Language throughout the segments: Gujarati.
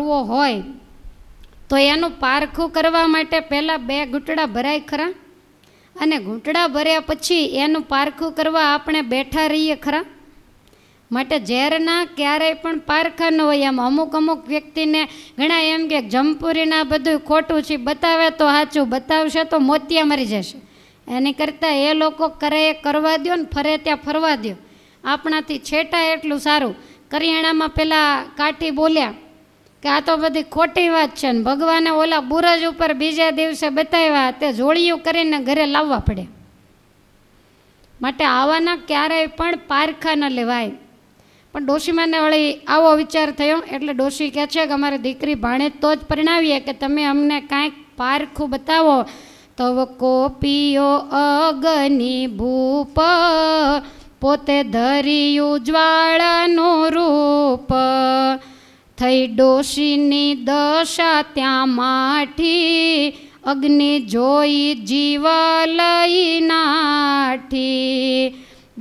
કરવો હોય તો એનું પારખું કરવા માટે પહેલાં બે ઘૂંટડા ભરાય ખરા અને ઘૂંટડા ભર્યા પછી એનું પારખું કરવા આપણે બેઠા રહીએ ખરા માટે ઝેરના ક્યારેય પણ પારખા ન હોય એમ અમુક અમુક વ્યક્તિને ઘણા એમ કે જમપુરીના બધું ખોટું છે બતાવે તો સાચું બતાવશે તો મોતિયા મરી જશે એની કરતાં એ લોકો કરે એ કરવા દો ને ફરે ત્યાં ફરવા દો આપણાથી છેટા એટલું સારું કરિયાણામાં પહેલાં કાઠી બોલ્યા કે આ તો બધી ખોટી વાત છે ને ભગવાને ઓલા બુરજ ઉપર બીજા દિવસે બતાવ્યા તે જોડિયું કરીને ઘરે લાવવા પડે માટે આવવાના ક્યારેય પણ પારખા ન લેવાય પણ ડોશીમાને વળી આવો વિચાર થયો એટલે ડોશી કહે છે કે અમારે દીકરી ભાણે તો જ પરણાવીએ કે તમે અમને કાંઈક પારખું બતાવો તવ કોપીઓ અગની ભૂપ પોતે ધર્યું જ્વાળાનું રૂપ થઈ ડોશીની દશા ત્યાં માઠી અગ્નિ જોઈ જીવ લઈ નાઠી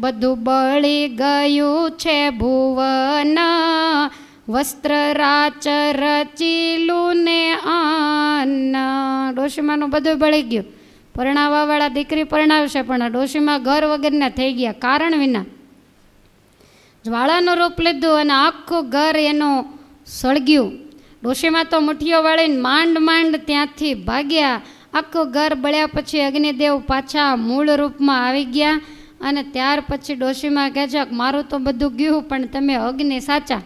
બધું બળી ગયું છે ભુવન વસ્ત્ર રાચ રચીલું ને આન ડોશીમાનું બધું બળી ગયું પરણાવવાવાળા દીકરી પરણાવશે પણ ડોશીમાં ઘર વગરના થઈ ગયા કારણ વિના જ્વાળાનું રૂપ લીધું અને આખું ઘર એનું સળગ્યું ડોશીમાં તો મુઠ્ઠીઓ વાળીને માંડ માંડ ત્યાંથી ભાગ્યા આખું ઘર બળ્યા પછી અગ્નિદેવ પાછા મૂળ રૂપમાં આવી ગયા અને ત્યાર પછી ડોશીમાં કહે છે મારું તો બધું ગયું પણ તમે અગ્નિ સાચા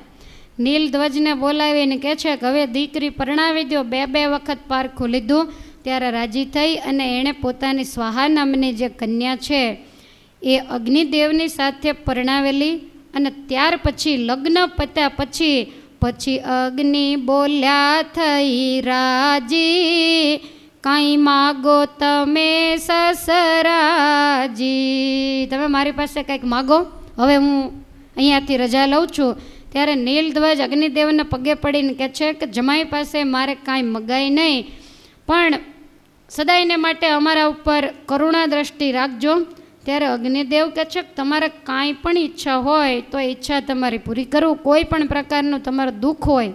નીલધ્વજને બોલાવીને કહે છે કે હવે દીકરી પરણાવી દો બે બે વખત પારખું લીધું ત્યારે રાજી થઈ અને એણે પોતાની સ્વાહા નામની જે કન્યા છે એ અગ્નિદેવની સાથે પરણાવેલી અને ત્યાર પછી લગ્ન પત્યા પછી પછી અગ્નિ બોલ્યા થઈ રાજી કાંઈ માગો તમે સસરાજી તમે મારી પાસે કંઈક માગો હવે હું અહીંયાથી રજા લઉં છું ત્યારે નીલધ્વજ અગ્નિદેવના પગે પડીને કહે છે કે જમાઈ પાસે મારે કાંઈ મગાય નહીં પણ સદાયને માટે અમારા ઉપર કરુણા દ્રષ્ટિ રાખજો ત્યારે અગ્નિદેવ કે છે કે તમારે કાંઈ પણ ઈચ્છા હોય તો ઈચ્છા તમારી પૂરી કરું કોઈ પણ પ્રકારનું તમારું દુઃખ હોય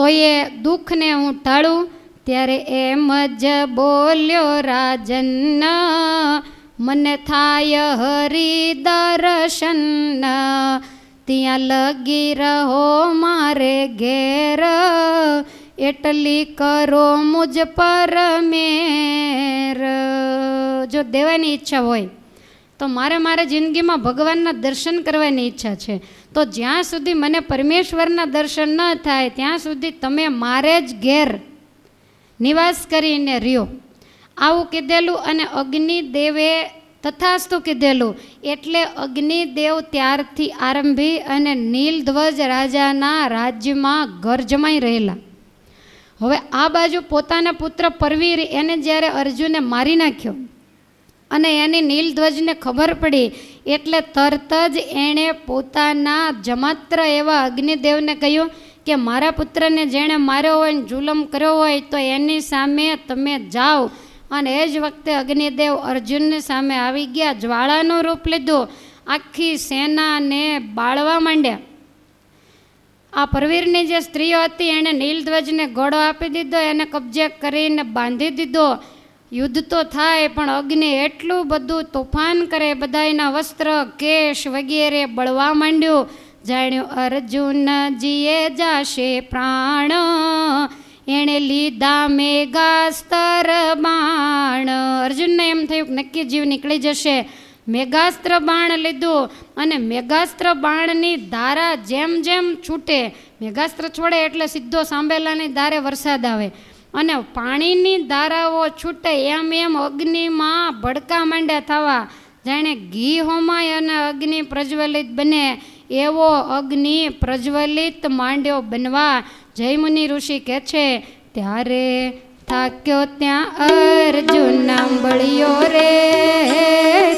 તો એ દુઃખને હું ટાળું ત્યારે એમ જ બોલ્યો રાજન મને થાય હરી દર્શન ત્યાં લગી રહો મારે ઘેર એટલી કરો મુજ પરમેર જો દેવાની ઈચ્છા હોય તો મારે મારા જિંદગીમાં ભગવાનના દર્શન કરવાની ઈચ્છા છે તો જ્યાં સુધી મને પરમેશ્વરના દર્શન ન થાય ત્યાં સુધી તમે મારે જ ઘેર નિવાસ કરીને રહ્યો આવું કીધેલું અને અગ્નિદેવે તથાસ્તુ કીધેલું એટલે અગ્નિદેવ ત્યારથી આરંભી અને નીલધ્વજ રાજાના રાજ્યમાં ગરજમાઈ રહેલા હવે આ બાજુ પોતાના પુત્ર પરવીર એને જ્યારે અર્જુને મારી નાખ્યો અને એની નીલધ્વજને ખબર પડી એટલે તરત જ એણે પોતાના જમાત્ર એવા અગ્નિદેવને કહ્યું કે મારા પુત્રને જેણે માર્યો હોય ને જુલમ કર્યો હોય તો એની સામે તમે જાઓ અને એ જ વખતે અગ્નિદેવ અર્જુનની સામે આવી ગયા જ્વાળાનું રૂપ લીધું આખી સેનાને બાળવા માંડ્યા આ પરવીરની જે સ્ત્રીઓ હતી એણે નીલધ્વજને ઘોડો આપી દીધો એને કબજે કરીને બાંધી દીધો યુદ્ધ તો થાય પણ અગ્નિ એટલું બધું તોફાન કરે બધાયના વસ્ત્ર કેશ વગેરે બળવા માંડ્યું જાણ્યું અર્જુન જીએ જાશે પ્રાણ એણે લીધા મેઘાસ્તર બાણ અર્જુનને એમ થયું નક્કી જીવ નીકળી જશે મેઘાસ્ત્ર બાણ લીધું અને મેઘાસ્ત્ર બાણની ધારા જેમ જેમ છૂટે મેઘાસ્ત્ર છોડે એટલે સીધો સાંભેલાની ધારે વરસાદ આવે અને પાણીની ધારાઓ છૂટે એમ એમ અગ્નિમાં ભડકા માંડ્યા થવા જાણે ઘી હોમાય અને અગ્નિ પ્રજ્વલિત બને એવો અગ્નિ પ્રજ્વલિત માંડ્યો બનવા જયમુનિ ઋષિ કહે છે ત્યારે થાક્યો ત્યાં અર્જુન બળ્યો રે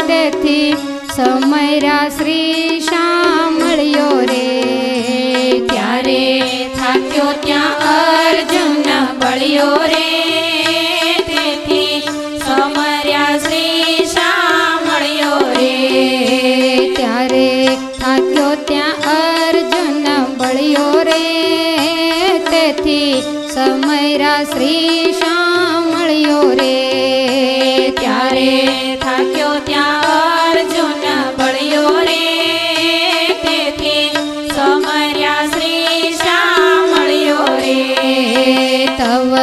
તેથી સમયરા શ્રી શામળ્યો રે ત્યારે થાક્યો ત્યાં અર્જુન બળ્યો રે તેથી સમર્યા શ્રી શામળ્યો રે ત્યારે થાક્યો ત્યાં અર્જુન બળ્યો રે તેથી સમયરા શ્રી तव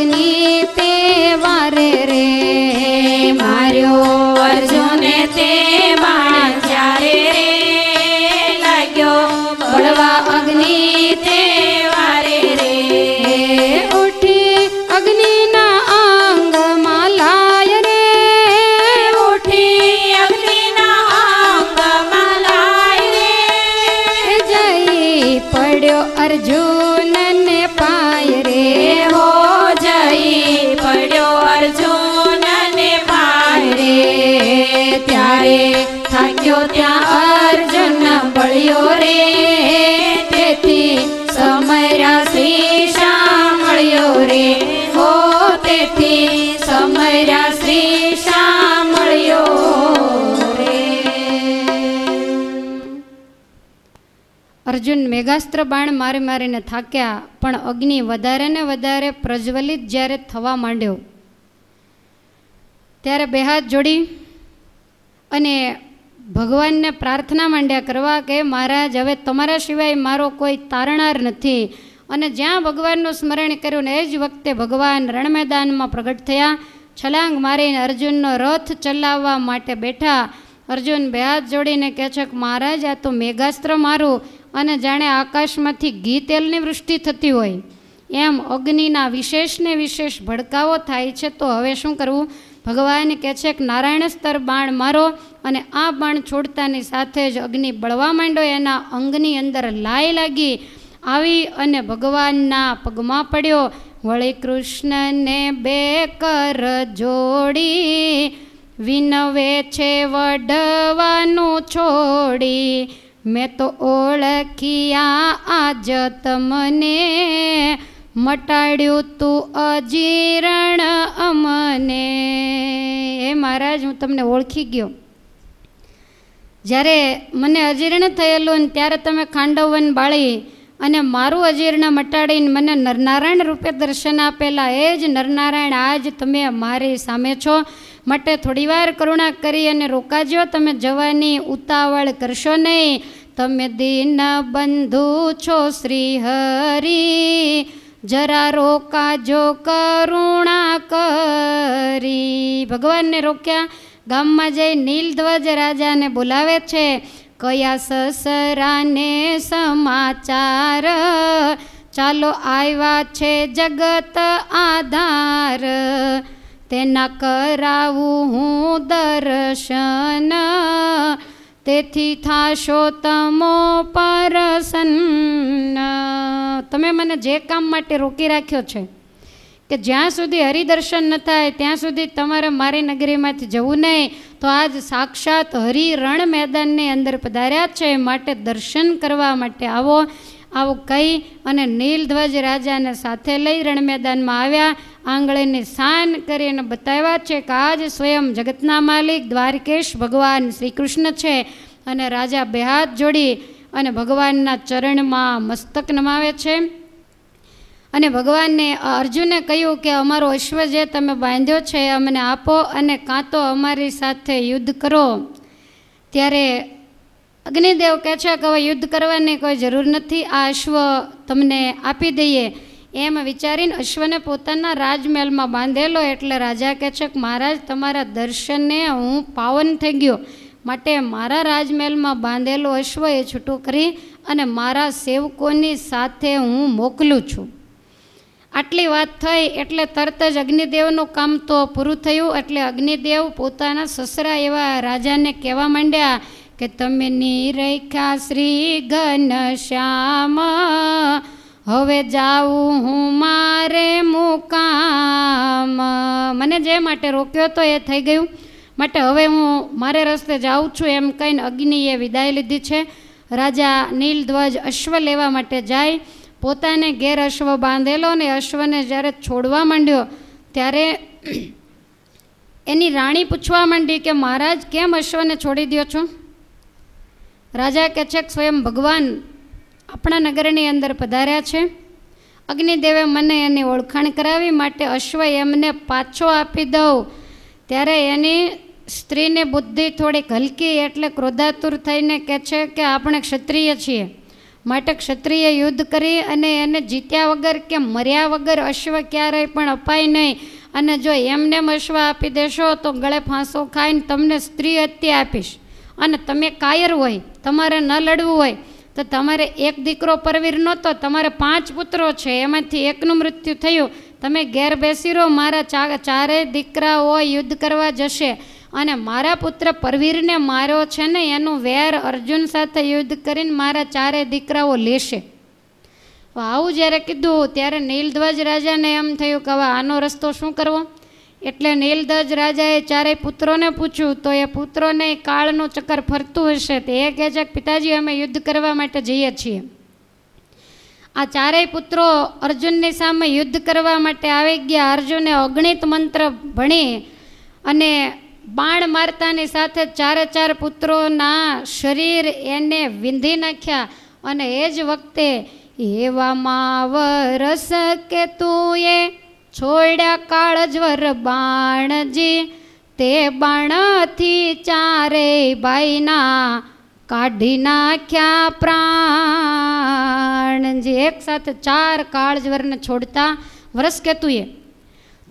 अग्नि મેઘાસ્ત્ર બાણ મારી મારીને થાક્યા પણ અગ્નિ વધારે ને વધારે પ્રજ્વલિત જ્યારે થવા માંડ્યો ત્યારે બે હાથ જોડી અને ભગવાનને પ્રાર્થના માંડ્યા કરવા કે મહારાજ હવે તમારા સિવાય મારો કોઈ તારણાર નથી અને જ્યાં ભગવાનનું સ્મરણ કર્યું ને એ જ વખતે ભગવાન રણમેદાનમાં પ્રગટ થયા છલાંગ મારીને અર્જુનનો રથ ચલાવવા માટે બેઠા અર્જુન બે હાથ જોડીને કહે છે કે મહારાજ આ તો મેઘાસ્ત્ર મારું અને જાણે આકાશમાંથી ઘી તેલની વૃષ્ટિ થતી હોય એમ અગ્નિના વિશેષને વિશેષ ભડકાવો થાય છે તો હવે શું કરવું ભગવાન કહે છે કે નારાયણ સ્તર બાણ મારો અને આ બાણ છોડતાની સાથે જ અગ્નિ બળવા માંડ્યો એના અંગની અંદર લાય લાગી આવી અને ભગવાનના પગમાં પડ્યો વળી કૃષ્ણને બે કર જોડી વિનવે છે વઢવાનું છોડી મેં તો ઓળખ્યા આજ તમને મટાડ્યું તું અજીરણ અમને એ મહારાજ હું તમને ઓળખી ગયો જ્યારે મને અજીર્ણ થયેલું ને ત્યારે તમે ખાંડવન બાળી અને મારું અજીર્ણ મટાડીને મને નરનારાયણ રૂપે દર્શન આપેલા એ જ નરનારાયણ આજ તમે મારી સામે છો માટે થોડીવાર કરુણા કરી અને રોકાજો તમે જવાની ઉતાવળ કરશો નહીં તમે દિન બંધુ છો શ્રી હરી જરા રોકાજો કરુણા કરી ભગવાનને રોક્યા ગામમાં જઈ નીલધ્વજ રાજાને બોલાવે છે કયા સસરાને સમાચાર ચાલો આવ્યા છે જગત આધાર તેના કરાવું હું દર્શન તેથી થાશો તમો પરસન્ન તમે મને જે કામ માટે રોકી રાખ્યો છે કે જ્યાં સુધી હરિદર્શન ન થાય ત્યાં સુધી તમારે મારી નગરીમાંથી જવું નહીં તો આજ સાક્ષાત હરિ રણ મેદાનની અંદર પધાર્યા છે માટે દર્શન કરવા માટે આવો આવું કહી અને નીલધ્વજ રાજાને સાથે લઈ રણ મેદાનમાં આવ્યા આંગળેને સાન કરી અને બતાવ્યા છે કે આજ સ્વયં જગતના માલિક દ્વારકેશ ભગવાન શ્રી કૃષ્ણ છે અને રાજા બે હાથ જોડી અને ભગવાનના ચરણમાં મસ્તક નમાવે છે અને ભગવાનને અર્જુને કહ્યું કે અમારો અશ્વ જે તમે બાંધ્યો છે અમને આપો અને કાં તો અમારી સાથે યુદ્ધ કરો ત્યારે અગ્નિદેવ કહે છે કે હવે યુદ્ધ કરવાની કોઈ જરૂર નથી આ અશ્વ તમને આપી દઈએ એમ વિચારીને અશ્વને પોતાના રાજમહેલમાં બાંધેલો એટલે રાજા કહે છે કે મહારાજ તમારા દર્શનને હું પાવન થઈ ગયો માટે મારા રાજમહેલમાં બાંધેલો અશ્વ એ છૂટું કરી અને મારા સેવકોની સાથે હું મોકલું છું આટલી વાત થઈ એટલે તરત જ અગ્નિદેવનું કામ તો પૂરું થયું એટલે અગ્નિદેવ પોતાના સસરા એવા રાજાને કહેવા માંડ્યા કે તમે નિરૈખા શ્રી ઘનશ્યામ હવે જાઉં હું મારે મુકામ મને જે માટે રોક્યો હતો એ થઈ ગયું માટે હવે હું મારે રસ્તે જાઉં છું એમ કહીને અગ્નિએ વિદાય લીધી છે રાજા નીલધ્વજ અશ્વ લેવા માટે જાય પોતાને ઘેર અશ્વ બાંધેલો ને અશ્વને જ્યારે છોડવા માંડ્યો ત્યારે એની રાણી પૂછવા માંડી કે મહારાજ કેમ અશ્વને છોડી દો છો રાજા કે છે સ્વયં ભગવાન આપણા નગરની અંદર પધાર્યા છે અગ્નિદેવે મને એની ઓળખાણ કરાવી માટે અશ્વ એમને પાછો આપી દઉં ત્યારે એની સ્ત્રીને બુદ્ધિ થોડીક હલકી એટલે ક્રોધાતુર થઈને કહે છે કે આપણે ક્ષત્રિય છીએ માટે ક્ષત્રિય યુદ્ધ કરી અને એને જીત્યા વગર કે મર્યા વગર અશ્વ ક્યારેય પણ અપાય નહીં અને જો એમને અશ્વ આપી દેશો તો ગળે ફાંસો ખાઈને તમને સ્ત્રી હત્યા આપીશ અને તમે કાયર હોય તમારે ન લડવું હોય તો તમારે એક દીકરો પરવીર નહોતો તમારે પાંચ પુત્રો છે એમાંથી એકનું મૃત્યુ થયું તમે ઘેર બેસી રહો મારા ચારેય દીકરાઓ યુદ્ધ કરવા જશે અને મારા પુત્ર પરવીરને માર્યો છે ને એનું વેર અર્જુન સાથે યુદ્ધ કરીને મારા ચારેય દીકરાઓ લેશે આવું જ્યારે કીધું ત્યારે નીલધ્વજ રાજાને એમ થયું કે હવે આનો રસ્તો શું કરવો એટલે નીલધજ રાજાએ ચારેય પુત્રોને પૂછ્યું તો એ પુત્રોને કાળનું ચક્કર ફરતું હશે તે એ કહે છે કે પિતાજી અમે યુદ્ધ કરવા માટે જઈએ છીએ આ ચારેય પુત્રો અર્જુનની સામે યુદ્ધ કરવા માટે આવી ગયા અર્જુને અગણિત મંત્ર ભણી અને બાણ મારતાની સાથે ચારે ચાર પુત્રોના શરીર એને વિંધી નાખ્યા અને એ જ વખતે એવામાં વરસ કે તું એ છોડ્યા કાળ જ્વર બાણજી તે બાણથી ચારે ભાઈના કાઢી નાખ્યા પ્રાણ જે એક સાથે ચાર કાળજવરને છોડતા વરસ કહેતું એ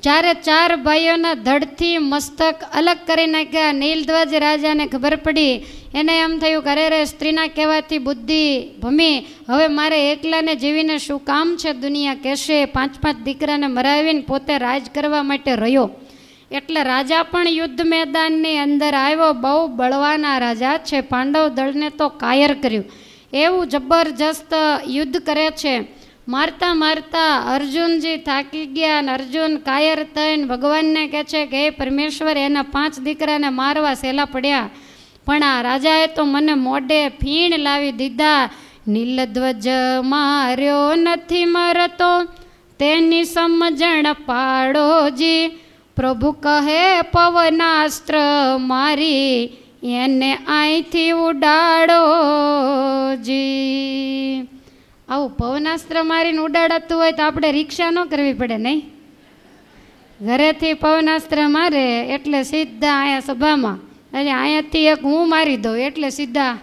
જ્યારે ચાર ભાઈઓના ધડથી મસ્તક અલગ કરી નાખ્યા નીલધ્વજ રાજાને ખબર પડી એને એમ થયું કરે રે સ્ત્રીના કહેવાથી બુદ્ધિ ભમી હવે મારે એકલાને જીવીને શું કામ છે દુનિયા કહેશે પાંચ પાંચ દીકરાને મરાવીને પોતે રાજ કરવા માટે રહ્યો એટલે રાજા પણ યુદ્ધ મેદાનની અંદર આવ્યો બહુ બળવાના રાજા છે પાંડવ દળને તો કાયર કર્યું એવું જબરજસ્ત યુદ્ધ કરે છે મારતા મારતા અર્જુનજી થાકી ગયા અને અર્જુન કાયર થઈને ભગવાનને કહે છે કે હે પરમેશ્વર એના પાંચ દીકરાને મારવા સહેલા પડ્યા પણ આ રાજાએ તો મને મોઢે ફીણ લાવી દીધા નીલધ્વજ માર્યો નથી મરતો તેની સમજણ પાડોજી પ્રભુ કહે પવનાસ્ત્ર મારી એને અહીંથી ઉડાડો જી આવું પવનાસ્ત્ર મારીને ઉડાડાતું હોય તો આપણે રિક્ષા ન કરવી પડે નહીં ઘરેથી પવનાસ્ત્ર મારે એટલે સીધા અહીંયા સભામાં અને અહીંયાથી એક હું મારી દઉં એટલે સીધા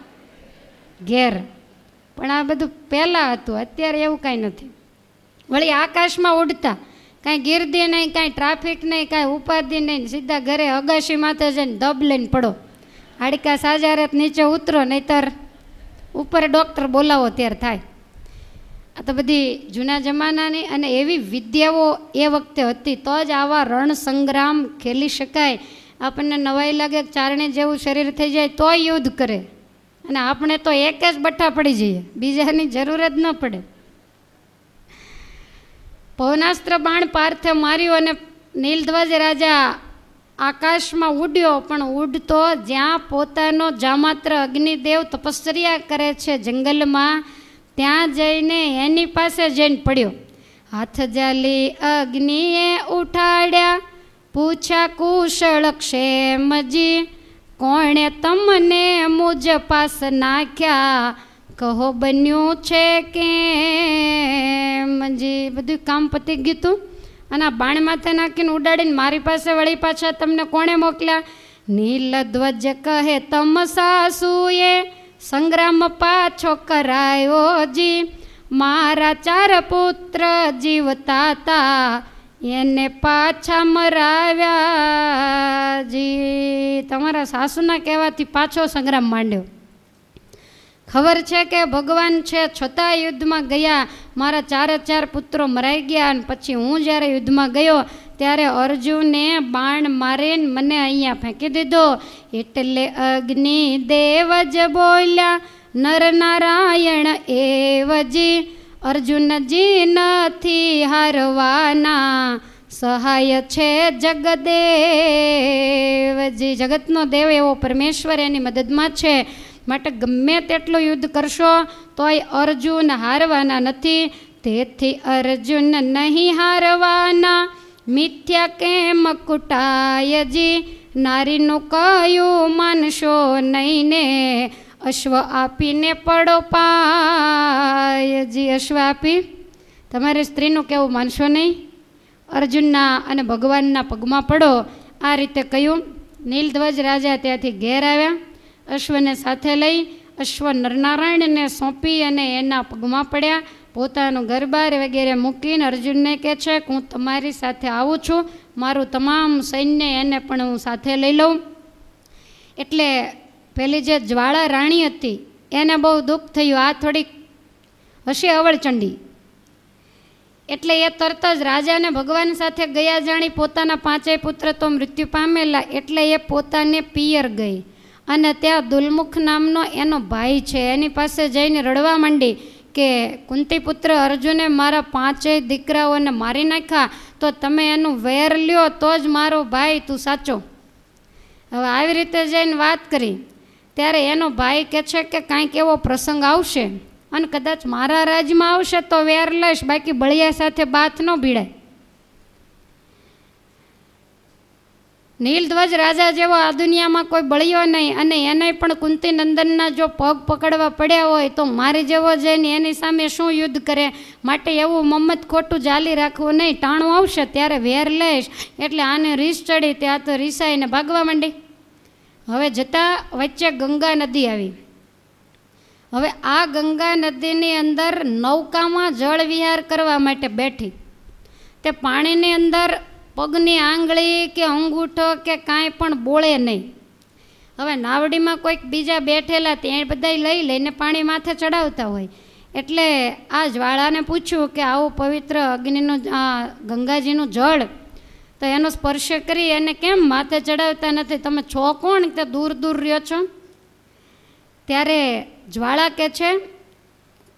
ઘેર પણ આ બધું પહેલાં હતું અત્યારે એવું કાંઈ નથી વળી આકાશમાં ઉડતા કાંઈ ગીરદી નહીં કાંઈ ટ્રાફિક નહીં કાંઈ ઉપાધિ નહીં સીધા ઘરે અગાશી માથે જઈને દબ લઈને પડો હાડકા સાજા રેત નીચે ઉતરો નહીતર ઉપર ડૉક્ટર બોલાવો ત્યારે થાય આ તો બધી જૂના જમાનાની અને એવી વિદ્યાઓ એ વખતે હતી તો જ આવા રણ સંગ્રામ ખેલી શકાય આપણને નવાઈ લાગે ચારણે જેવું શરીર થઈ જાય તો યુદ્ધ કરે અને આપણે તો એક જ બઠ્ઠા પડી જઈએ બીજાની જરૂર જ ન પડે ભવનાસ્ત્ર બાણ પાર્થે માર્યું અને નીલધ્વજ રાજા આકાશમાં ઉડ્યો પણ ઉડતો જ્યાં પોતાનો જામાત્ર અગ્નિદેવ તપશ્ચર્યા કરે છે જંગલમાં ત્યાં જઈને એની પાસે જઈને પડ્યો હાથ જાલી અગ્નિએ ઉઠાડ્યા પૂછ્યા કુશળ ક્ષેમજી કોણે તમને મુજ પાસ નાખ્યા કહો બન્યું છે કે મજી બધું કામ પતી ગયું હતું અને આ બાણ માથે નાખીને ઉડાડીને મારી પાસે વળી પાછા તમને કોણે મોકલ્યા નીલ ધ્વજ કહે તમ સાસુએ સંગ્રામ પાછો કરાયો જી મારા ચાર પુત્ર જીવતા તા એને પાછા મરાવ્યા જી તમારા સાસુના કહેવાથી પાછો સંગ્રામ માંડ્યો ખબર છે કે ભગવાન છે છતાં યુદ્ધમાં ગયા મારા ચારે ચાર પુત્રો મરાઈ ગયા અને પછી હું જ્યારે યુદ્ધમાં ગયો ત્યારે અર્જુને બાણ મારીને મને અહીંયા ફેંકી દીધો એટલે અગ્નિ દેવ જ બોલ્યા નર નારાયણ એવજી અર્જુનજી નથી હારવાના સહાય છે જગદેવજી જગતનો દેવ એવો પરમેશ્વર એની મદદમાં છે માટે ગમે તેટલું યુદ્ધ કરશો તોય અર્જુન હારવાના નથી તેથી અર્જુન નહીં હારવાના મિથ્યા કેમ કુટાયજી નારીનું કયું માનશો નહીં ને અશ્વ આપીને પડો પાયજી અશ્વ આપી તમારે સ્ત્રીનું કેવું માનશો નહીં અર્જુનના અને ભગવાનના પગમાં પડો આ રીતે કહ્યું નીલધ્વજ રાજા ત્યાંથી ઘેર આવ્યા અશ્વને સાથે લઈ અશ્વ નરનારાયણને સોંપી અને એના પગમાં પડ્યા પોતાનું ગરબાર વગેરે મૂકીને અર્જુનને કહે છે કે હું તમારી સાથે આવું છું મારું તમામ સૈન્ય એને પણ હું સાથે લઈ લઉં એટલે પેલી જે જ્વાળા રાણી હતી એને બહુ દુઃખ થયું આ થોડીક હશે અવળચંડી એટલે એ તરત જ રાજાને ભગવાન સાથે ગયા જાણી પોતાના પાંચેય પુત્ર તો મૃત્યુ પામેલા એટલે એ પોતાને પિયર ગઈ અને ત્યાં દુલમુખ નામનો એનો ભાઈ છે એની પાસે જઈને રડવા માંડી કે કુંતીપુત્ર અર્જુને મારા પાંચેય દીકરાઓને મારી નાખ્યા તો તમે એનું વેર લ્યો તો જ મારો ભાઈ તું સાચો હવે આવી રીતે જઈને વાત કરી ત્યારે એનો ભાઈ કહે છે કે કાંઈક એવો પ્રસંગ આવશે અને કદાચ મારા રાજમાં આવશે તો વેર લઈશ બાકી બળિયા સાથે બાથ ન ભીડાય નીલધ્વજ રાજા જેવો આ દુનિયામાં કોઈ બળ્યો નહીં અને એને પણ કુંતી નંદનના જો પગ પકડવા પડ્યા હોય તો મારી જેવો જઈને એની સામે શું યુદ્ધ કરે માટે એવું મમ્મત ખોટું ચાલી રાખવું નહીં ટાણું આવશે ત્યારે વેર લઈશ એટલે આને રીસ ચડી ત્યાં તો રીસાઈને ભાગવા માંડી હવે જતાં વચ્ચે ગંગા નદી આવી હવે આ ગંગા નદીની અંદર નૌકામાં જળ વિહાર કરવા માટે બેઠી તે પાણીની અંદર પગની આંગળી કે અંગૂઠો કે કાંઈ પણ બોળે નહીં હવે નાવડીમાં કોઈક બીજા બેઠેલા તે બધા લઈ લઈને પાણી માથે ચડાવતા હોય એટલે આ જ્વાળાને પૂછ્યું કે આવું પવિત્ર અગ્નિનું આ ગંગાજીનું જળ તો એનો સ્પર્શ કરી એને કેમ માથે ચડાવતા નથી તમે છો કોણ કે દૂર દૂર રહ્યો છો ત્યારે જ્વાળા કે છે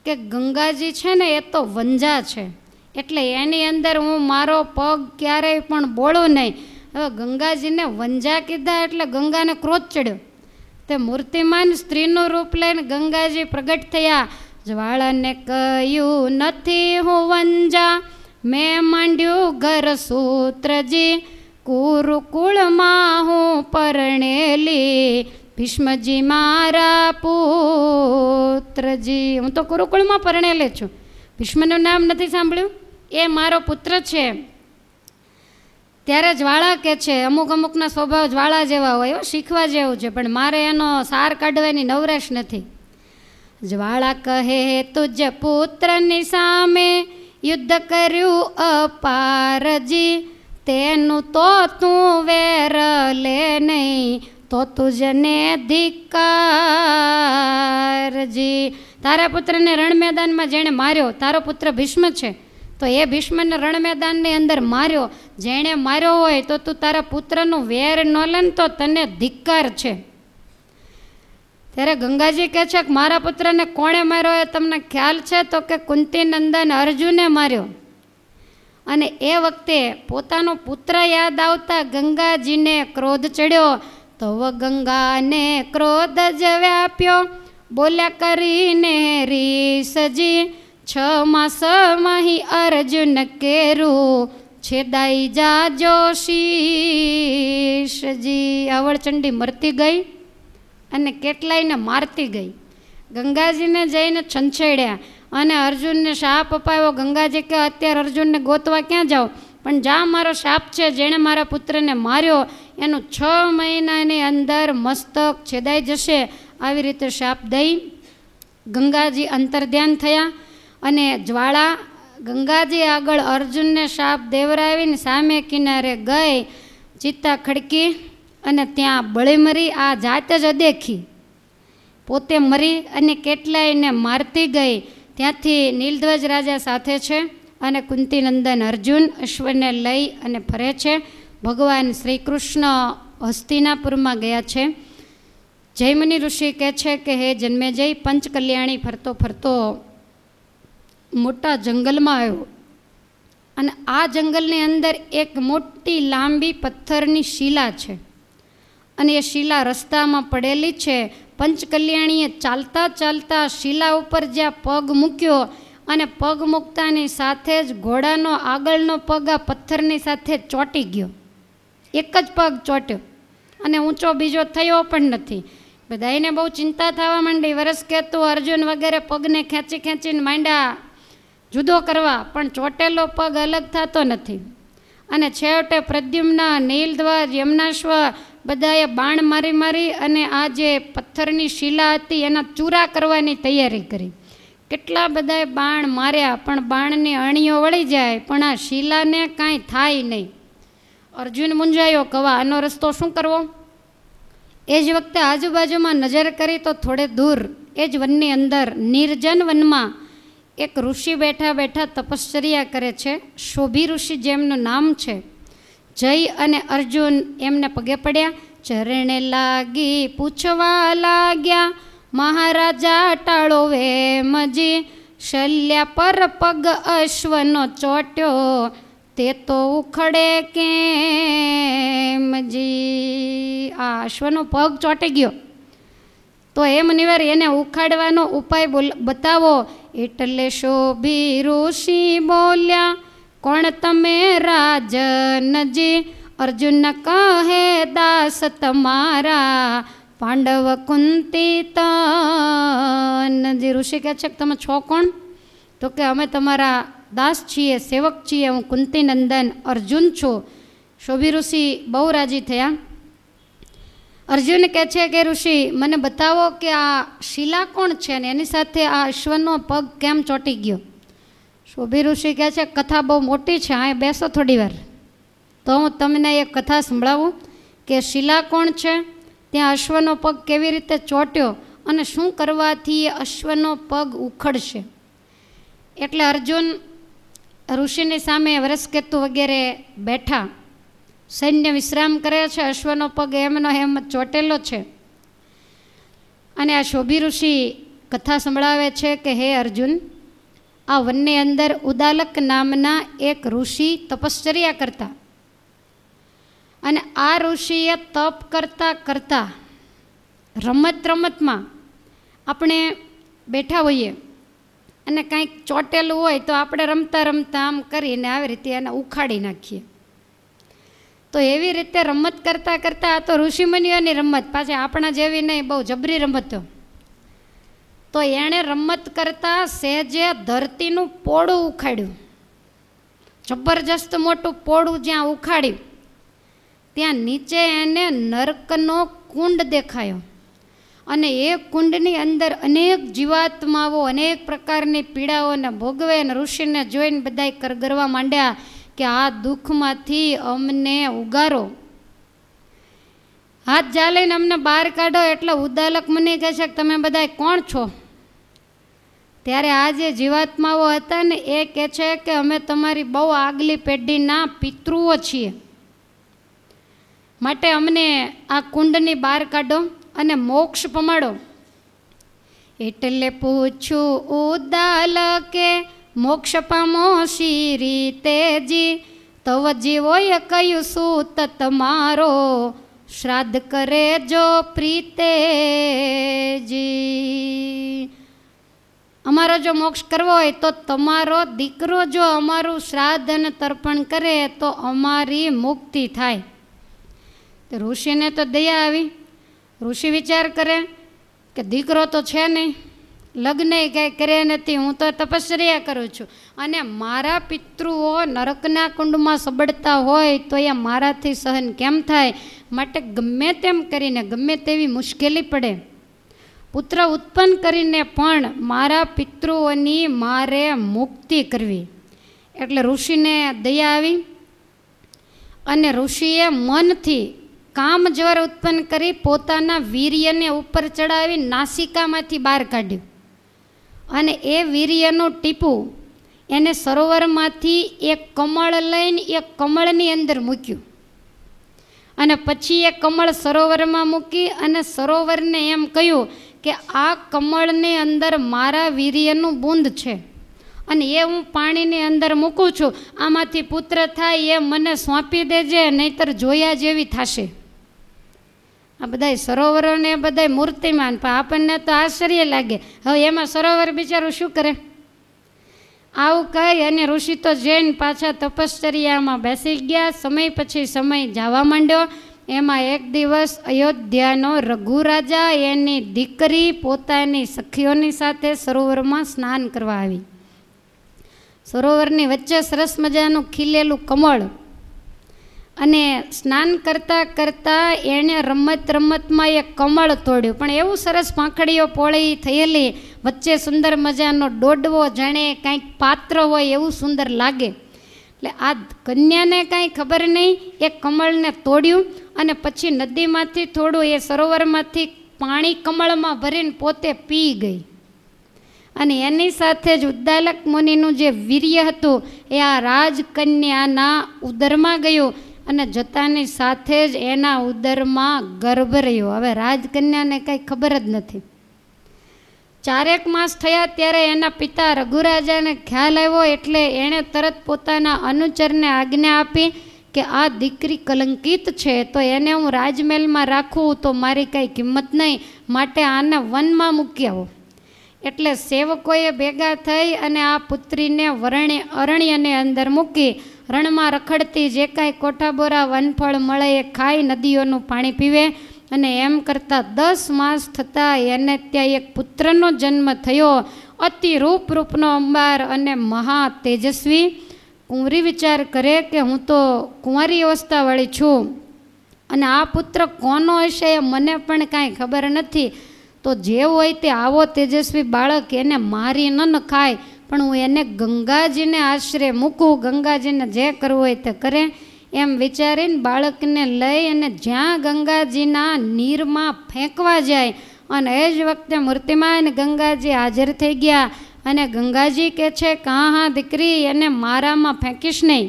કે ગંગાજી છે ને એ તો વંજા છે એટલે એની અંદર હું મારો પગ ક્યારેય પણ બોળો નહીં હવે ગંગાજીને વંજા કીધા એટલે ગંગાને ક્રોધ ચડ્યો તે મૂર્તિમાન સ્ત્રીનું રૂપ લઈને ગંગાજી પ્રગટ થયા જ્વાળાને કહ્યું નથી હું વંજા મેં માંડ્યું ઘર સૂત્રજી કુરુકુળમાં હું પરણેલી ભીષ્મજી મારા પુત્રજી હું તો કુરુકુળમાં પરણેલે છું ભીષ્મનું નામ નથી સાંભળ્યું એ મારો પુત્ર છે ત્યારે જ્વાળા કે છે અમુક અમુકના સ્વભાવ જ્વાળા જેવા હોય હો શીખવા જેવું છે પણ મારે એનો સાર કાઢવાની નવરાશ નથી જ્વાળા કહે તુજ પુત્રની સામે યુદ્ધ કર્યું અપારજી તેનું તો તું વેર લે નહીં તો તુજને ધિકારજી તારા પુત્રને રણ મેદાનમાં જેણે માર્યો તારો પુત્ર ભીષ્મ છે તો એ ભીષ્મને રણ મેદાનની અંદર માર્યો જેણે માર્યો હોય તો તું તારા પુત્રનું વેર ન લે તો તને ધિક્કાર છે ત્યારે ગંગાજી કહે છે કે મારા પુત્રને કોણે માર્યો એ તમને ખ્યાલ છે તો કે કુંતી નંદન અર્જુને માર્યો અને એ વખતે પોતાનો પુત્ર યાદ આવતા ગંગાજીને ક્રોધ ચડ્યો તો ગંગાને ક્રોધ જ વ્યાપ્યો બોલ્યા કરીને રી સજી છ માસ મહી અર્જુન કેરું છેદાઈ જા જોશીષજી અવળચંડી મરતી ગઈ અને કેટલાયને મારતી ગઈ ગંગાજીને જઈને છંછેડ્યા અને અર્જુનને શાપ અપાયો ગંગાજી કે અત્યારે અર્જુનને ગોતવા ક્યાં જાઓ પણ જ્યાં મારો શાપ છે જેણે મારા પુત્રને માર્યો એનું છ મહિનાની અંદર મસ્તક છેદાઈ જશે આવી રીતે શાપ દઈ ગંગાજી અંતર ધ્યાન થયા અને જ્વાળા ગંગાજી આગળ અર્જુનને સાપ દેવરાવીને સામે કિનારે ગઈ ચિત્તા ખડકી અને ત્યાં બળે મરી આ જાત જ અદેખી પોતે મરી અને કેટલાયને મારતી ગઈ ત્યાંથી નીલધ્વજ રાજા સાથે છે અને કુંતીનંદન અર્જુન અશ્વને લઈ અને ફરે છે ભગવાન શ્રી કૃષ્ણ હસ્તિનાપુરમાં ગયા છે જયમની ઋષિ કહે છે કે હે જન્મે જન્મેજય પંચકલ્યાણી ફરતો ફરતો મોટા જંગલમાં આવ્યો અને આ જંગલની અંદર એક મોટી લાંબી પથ્થરની શિલા છે અને એ શિલા રસ્તામાં પડેલી છે પંચકલ્યાણીએ ચાલતા ચાલતા શિલા ઉપર જ્યાં પગ મૂક્યો અને પગ મૂકતાની સાથે જ ઘોડાનો આગળનો પગ આ પથ્થરની સાથે ચોંટી ગયો એક જ પગ ચોંટ્યો અને ઊંચો બીજો થયો પણ નથી બધાને બહુ ચિંતા થવા માંડી વરસ કહેતું અર્જુન વગેરે પગને ખેંચી ખેંચીને માંડ્યા જુદો કરવા પણ ચોટેલો પગ અલગ થતો નથી અને છેવટે પ્રદ્યુમ્ના નીલદ્વાર યમનાશ્વર બધાએ બાણ મારી મારી અને આ જે પથ્થરની શિલા હતી એના ચૂરા કરવાની તૈયારી કરી કેટલા બધાએ બાણ માર્યા પણ બાણની અણીઓ વળી જાય પણ આ શિલાને કાંઈ થાય નહીં અર્જુન મૂંઝાયો કવા આનો રસ્તો શું કરવો એ જ વખતે આજુબાજુમાં નજર કરી તો થોડે દૂર એ જ વનની અંદર નિર્જન વનમાં એક ઋષિ બેઠા બેઠા તપશ્ચર્યા કરે છે શોભી ઋષિ જેમનું નામ છે જય અને અર્જુન એમને પગે પડ્યા ચરણે લાગી પૂછવા લાગ્યા મહારાજા ટાળો વેમજી શલ્યા પર પગ અશ્વનો ચોટ્યો તે તો ઉખડે કેમજી આ અશ્વનો પગ ચોંટી ગયો તો એમ મુનિવર એને ઉખાડવાનો ઉપાય બોલ બતાવો એટલે શોભી ઋષિ બોલ્યા કોણ તમે રાજનજી અર્જુન કહે દાસ તમારા પાંડવ કુંતી તનજી ઋષિ કહે છે કે તમે છો કોણ તો કે અમે તમારા દાસ છીએ સેવક છીએ હું કુંતી નંદન અર્જુન છું શોભી ઋષિ બહુ રાજી થયા અર્જુન કહે છે કે ઋષિ મને બતાવો કે આ શિલા કોણ છે ને એની સાથે આ અશ્વનો પગ કેમ ચોંટી ગયો શોભી ઋષિ કહે છે કથા બહુ મોટી છે હા બેસો થોડી વાર તો હું તમને એ કથા સંભળાવું કે શિલા કોણ છે ત્યાં અશ્વનો પગ કેવી રીતે ચોંટ્યો અને શું કરવાથી એ અશ્વનો પગ ઉખડશે એટલે અર્જુન ઋષિની સામે વરસકેતુ વગેરે બેઠા સૈન્ય વિશ્રામ કરે છે અશ્વનો પગ એમનો એમ ચોટેલો છે અને આ શોભી ઋષિ કથા સંભળાવે છે કે હે અર્જુન આ વનની અંદર ઉદાલક નામના એક ઋષિ તપશ્ચર્યા કરતા અને આ ઋષિએ તપ કરતાં કરતાં રમત રમતમાં આપણે બેઠા હોઈએ અને કાંઈક ચોટેલું હોય તો આપણે રમતા રમતા આમ કરીને આવી રીતે એને ઉખાડી નાખીએ તો એવી રીતે રમત કરતાં કરતાં આ તો ઋષિમુનિઓની રમત પાછી આપણા જેવી નહીં બહુ જબરી રમતો તો એણે રમત કરતાં સહેજે ધરતીનું પોળું ઉખાડ્યું જબરજસ્ત મોટું પોળું જ્યાં ઉખાડ્યું ત્યાં નીચે એને નર્કનો કુંડ દેખાયો અને એ કુંડની અંદર અનેક જીવાત્માઓ અનેક પ્રકારની પીડાઓને ભોગવે અને ઋષિને જોઈને બધાય કરગરવા માંડ્યા કે આ દુઃખમાંથી અમને ઉગારો હાથ જાલીને અમને બહાર કાઢો એટલે ઉદ્દાલક મને કહે છે કે તમે બધા કોણ છો ત્યારે આ જે જીવાત્માઓ હતા ને એ કહે છે કે અમે તમારી બહુ આગલી પેઢીના પિતૃઓ છીએ માટે અમને આ કુંડની બહાર કાઢો અને મોક્ષ પમાડો એટલે પૂછું ઉદ્દાલકે કે મોક્ષ પામો શી રીતે જી તવ જીવોએ કહ્યું શું તત મારો શ્રાદ્ધ કરે જો પ્રીતે અમારો જો મોક્ષ કરવો હોય તો તમારો દીકરો જો અમારું શ્રાદ્ધ અને તર્પણ કરે તો અમારી મુક્તિ થાય ઋષિને તો દયા આવી ઋષિ વિચાર કરે કે દીકરો તો છે નહીં લગ્ન કંઈ કર્યા નથી હું તો તપશ્ચર્યા કરું છું અને મારા પિતૃઓ નરકના કુંડમાં સબડતા હોય તો એ મારાથી સહન કેમ થાય માટે ગમે તેમ કરીને ગમે તેવી મુશ્કેલી પડે પુત્ર ઉત્પન્ન કરીને પણ મારા પિતૃઓની મારે મુક્તિ કરવી એટલે ઋષિને દયા આવી અને ઋષિએ મનથી કામ ઉત્પન્ન કરી પોતાના વીર્યને ઉપર ચડાવી નાસિકામાંથી બહાર કાઢ્યું અને એ વીર્યનું ટીપું એને સરોવરમાંથી એક કમળ લઈને એ કમળની અંદર મૂક્યું અને પછી એ કમળ સરોવરમાં મૂકી અને સરોવરને એમ કહ્યું કે આ કમળની અંદર મારા વીર્યનું બુંદ છે અને એ હું પાણીની અંદર મૂકું છું આમાંથી પુત્ર થાય એ મને સોંપી દેજે નહીતર જોયા જેવી થશે આ બધાય સરોવરોને બધાય મૂર્તિમાન પણ આપણને તો આશ્ચર્ય લાગે હવે એમાં સરોવર બિચારું શું કરે આવું કહી અને ઋષિ તો જૈન પાછા તપશ્ચર્યામાં બેસી ગયા સમય પછી સમય જવા માંડ્યો એમાં એક દિવસ અયોધ્યાનો રઘુરાજા એની દીકરી પોતાની સખીઓની સાથે સરોવરમાં સ્નાન કરવા આવી સરોવરની વચ્ચે સરસ મજાનું ખીલેલું કમળ અને સ્નાન કરતાં કરતાં એણે રમત રમતમાં એ કમળ તોડ્યું પણ એવું સરસ પાંખડીઓ પોળી થયેલી વચ્ચે સુંદર મજાનો ડોડવો જાણે કાંઈક પાત્ર હોય એવું સુંદર લાગે એટલે આ કન્યાને કાંઈ ખબર નહીં એ કમળને તોડ્યું અને પછી નદીમાંથી થોડું એ સરોવરમાંથી પાણી કમળમાં ભરીને પોતે પી ગઈ અને એની સાથે જ ઉદ્દાલક મુનિનું જે વીર્ય હતું એ આ રાજકન્યાના ઉદરમાં ગયું અને જતાની સાથે જ એના ઉદરમાં ગર્ભ રહ્યો હવે રાજકન્યાને કંઈ ખબર જ નથી ચારેક માસ થયા ત્યારે એના પિતા રઘુરાજાને ખ્યાલ આવ્યો એટલે એણે તરત પોતાના અનુચરને આજ્ઞા આપી કે આ દીકરી કલંકિત છે તો એને હું રાજમહેલમાં રાખું તો મારી કાંઈ કિંમત નહીં માટે આને વનમાં મૂકી આવો એટલે સેવકોએ ભેગા થઈ અને આ પુત્રીને વરણે અરણ્યને અંદર મૂકી રણમાં રખડતી જે કાંઈ કોઠાબોરા વનફળ મળે એ ખાઈ નદીઓનું પાણી પીવે અને એમ કરતાં દસ માસ થતાં એને ત્યાં એક પુત્રનો જન્મ થયો અતિ રૂપ રૂપનો અંબાર અને મહા તેજસ્વી કુંવરી વિચાર કરે કે હું તો કુંવારી અવસ્થાવાળી છું અને આ પુત્ર કોનો હશે એ મને પણ કાંઈ ખબર નથી તો જે હોય તે આવો તેજસ્વી બાળક એને મારી ન ખાય પણ હું એને ગંગાજીને આશરે મૂકું ગંગાજીને જે કરવું હોય તે કરે એમ વિચારીને બાળકને લઈ અને જ્યાં ગંગાજીના નીરમાં ફેંકવા જાય અને એ જ વખતે મૂર્તિમાં એને ગંગાજી હાજર થઈ ગયા અને ગંગાજી કે છે કાં હા દીકરી એને મારામાં ફેંકીશ નહીં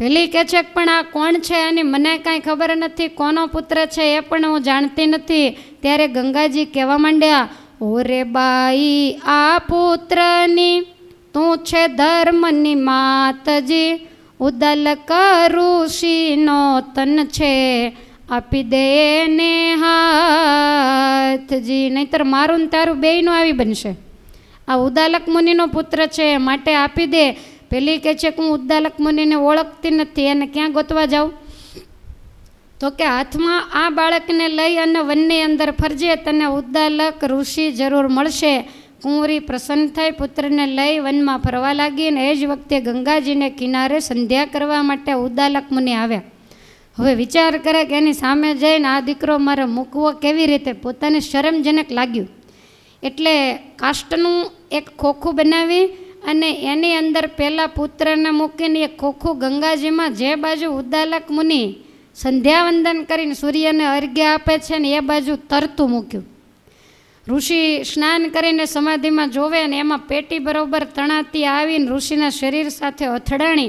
પેલી કહે છે પણ આ કોણ છે અને મને કાંઈ ખબર નથી કોનો પુત્ર છે એ પણ હું જાણતી નથી ત્યારે ગંગાજી કહેવા માંડ્યા ઓરે બાઈ આ પુત્રની તું છે ધર્મની માતજી ઉદલ કરુષિનો તન છે આપી દે ને હાથજી નહીતર મારું ને તારું બેયનું આવી બનશે આ ઉદાલક મુનિનો પુત્ર છે માટે આપી દે પેલી કે છે કે હું ઉદ્દાલક મુનિને ઓળખતી નથી એને ક્યાં ગોતવા જાઉં તો કે હાથમાં આ બાળકને લઈ અને વનની અંદર ફરજે તને ઉદ્દાલક ઋષિ જરૂર મળશે કુંવરી પ્રસન્ન થઈ પુત્રને લઈ વનમાં ફરવા લાગી અને એ જ વખતે ગંગાજીને કિનારે સંધ્યા કરવા માટે ઉદ્દાલક મુનિ આવ્યા હવે વિચાર કરે કે એની સામે જઈને આ દીકરો મારે મૂકવો કેવી રીતે પોતાને શરમજનક લાગ્યું એટલે કાષ્ટનું એક ખોખું બનાવી અને એની અંદર પહેલાં પુત્રને મૂકીને એ ખોખું ગંગાજીમાં જે બાજુ ઉદ્દાલક મુનિ સંધ્યાવંદન કરીને સૂર્યને અર્ઘ્ય આપે છે ને એ બાજુ તરતું મૂક્યું ઋષિ સ્નાન કરીને સમાધિમાં જોવે ને એમાં પેટી બરોબર તણાતી આવીને ઋષિના શરીર સાથે અથડાણી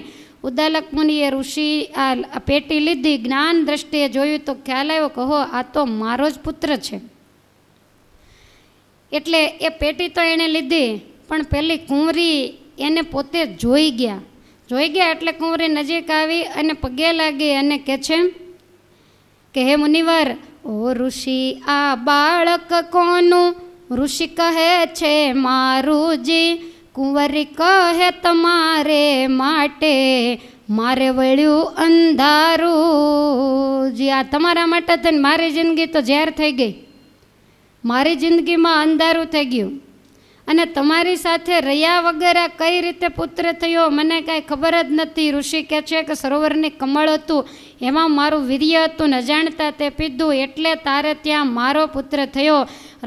ઉદાલક મુનિએ ઋષિ આ પેટી લીધી જ્ઞાન દ્રષ્ટિએ જોયું તો ખ્યાલ આવ્યો કહો આ તો મારો જ પુત્ર છે એટલે એ પેટી તો એણે લીધી પણ પેલી કુંવરી એને પોતે જોઈ ગયા જોઈ ગયા એટલે કુંવરી નજીક આવી અને પગે લાગી અને કે છે કે હે મુનિવર ઓ ઋષિ આ બાળક કોનું ઋષિ કહે છે મારુજી કુંવરી કહે તમારે માટે મારે વળ્યું અંધારું જી આ તમારા માટે થઈને મારી જિંદગી તો ઝેર થઈ ગઈ મારી જિંદગીમાં અંધારું થઈ ગયું અને તમારી સાથે રહ્યા વગર કઈ રીતે પુત્ર થયો મને કાંઈ ખબર જ નથી ઋષિ કહે છે કે સરોવરની કમળ હતું એમાં મારું વીર્ય હતું ન જાણતા તે પીધું એટલે તારે ત્યાં મારો પુત્ર થયો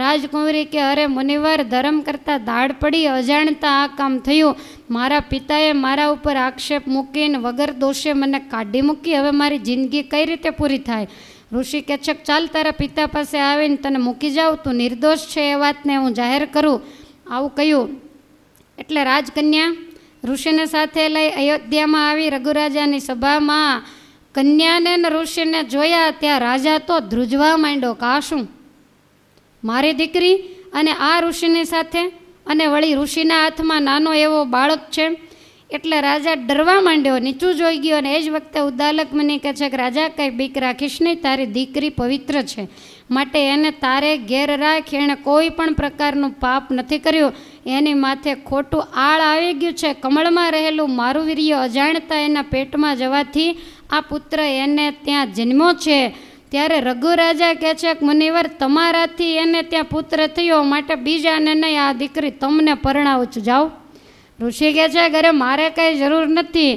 રાજકુંવરી કે અરે મુનિવર ધર્મ કરતાં દાડ પડી અજાણતા આ કામ થયું મારા પિતાએ મારા ઉપર આક્ષેપ મૂકીને વગર દોષે મને કાઢી મૂકી હવે મારી જિંદગી કઈ રીતે પૂરી થાય ઋષિ કેચક ચાલ તારા પિતા પાસે આવીને તને મૂકી જાઉં તું નિર્દોષ છે એ વાતને હું જાહેર કરું આવું કહ્યું એટલે રાજકન્યા ઋષિને સાથે લઈ અયોધ્યામાં આવી રઘુરાજાની સભામાં કન્યાને ઋષિને જોયા ત્યાં રાજા તો ધ્રુજવા માંડ્યો શું મારી દીકરી અને આ ઋષિની સાથે અને વળી ઋષિના હાથમાં નાનો એવો બાળક છે એટલે રાજા ડરવા માંડ્યો નીચું જોઈ ગયો અને એ જ વખતે ઉદાલક મને કહે છે કે રાજા કંઈ બીક રાખીશ નહીં તારી દીકરી પવિત્ર છે માટે એને તારે ઘેર રાખ એણે કોઈ પણ પ્રકારનું પાપ નથી કર્યું એની માથે ખોટું આળ આવી ગયું છે કમળમાં રહેલું મારું વીર્ય અજાણતા એના પેટમાં જવાથી આ પુત્ર એને ત્યાં જન્મો છે ત્યારે રઘુરાજા કહે છે કે મુનિવર તમારાથી એને ત્યાં પુત્ર થયો માટે બીજાને નહીં આ દીકરી તમને પરણાવું છું જાઓ ઋષિ કહે છે કે ઘરે મારે કંઈ જરૂર નથી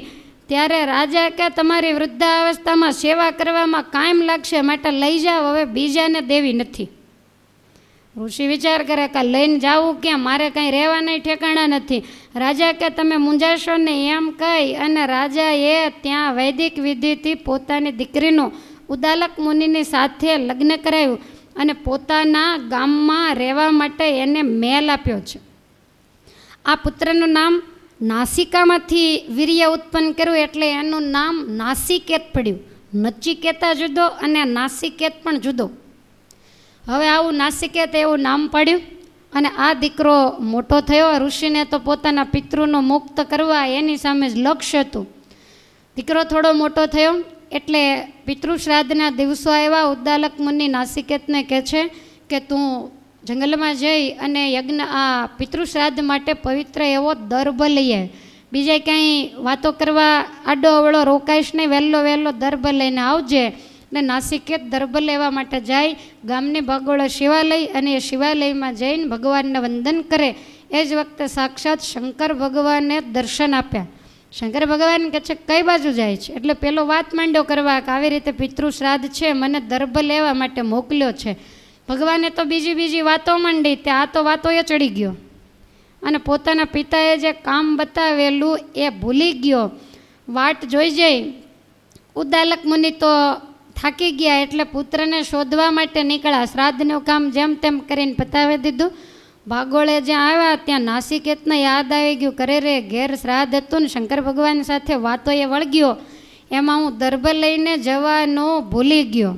ત્યારે રાજા કે તમારી વૃદ્ધાવસ્થામાં સેવા કરવામાં કાયમ લાગશે માટે લઈ જાઓ હવે બીજાને દેવી નથી ઋષિ વિચાર કરે કે લઈને જવું ક્યાં મારે કંઈ રહેવાના ઠેકાણા નથી રાજા કે તમે મુંજાશો ને એમ કહી અને રાજાએ ત્યાં વૈદિક વિધિથી પોતાની દીકરીનું ઉદાલક મુનિની સાથે લગ્ન કરાવ્યું અને પોતાના ગામમાં રહેવા માટે એને મેલ આપ્યો છે આ પુત્રનું નામ નાસિકામાંથી વીર્ય ઉત્પન્ન કર્યું એટલે એનું નામ નાસિકેત પડ્યું નચિકેતા જુદો અને નાસિકેત પણ જુદો હવે આવું નાસિકે તેવું નામ પાડ્યું અને આ દીકરો મોટો થયો ઋષિને તો પોતાના પિતૃનો મુક્ત કરવા એની સામે જ લક્ષ્ય હતું દીકરો થોડો મોટો થયો એટલે પિતૃશ્રાદ્ધના દિવસો આવ્યા ઉદ્દાલક મુનિ નાસિકેતને કહે છે કે તું જંગલમાં જઈ અને યજ્ઞ આ પિતૃશ્રાદ્ધ માટે પવિત્ર એવો દર્ભ લઈએ બીજે ક્યાંય વાતો કરવા આડો અવળો રોકાઈશ નહીં વહેલો વહેલો દર્ભ લઈને આવજે ને નાસિકે દર્ભ લેવા માટે જાય ગામની ભાગોળો શિવાલય અને એ શિવાલયમાં જઈને ભગવાનને વંદન કરે એ જ વખતે સાક્ષાત શંકર ભગવાને દર્શન આપ્યા શંકર ભગવાન કે છે કઈ બાજુ જાય છે એટલે પેલો વાત માંડ્યો કરવા કે આવી રીતે પિતૃ શ્રાદ્ધ છે મને દર્ભ લેવા માટે મોકલ્યો છે ભગવાને તો બીજી બીજી વાતો માંડી તે આ તો વાતોએ ચડી ગયો અને પોતાના પિતાએ જે કામ બતાવેલું એ ભૂલી ગયો વાટ જોઈ જઈ ઉદાલક મુનિ તો થાકી ગયા એટલે પુત્રને શોધવા માટે નીકળ્યા શ્રાદ્ધનું કામ જેમ તેમ કરીને પતાવી દીધું ભાગોળે જ્યાં આવ્યા ત્યાં નાસિકેતને યાદ આવી ગયું કરે રે ઘેર શ્રાદ્ધ હતું ને શંકર ભગવાન સાથે વાતો એ વળગ્યો એમાં હું દર્ભ લઈને જવાનો ભૂલી ગયો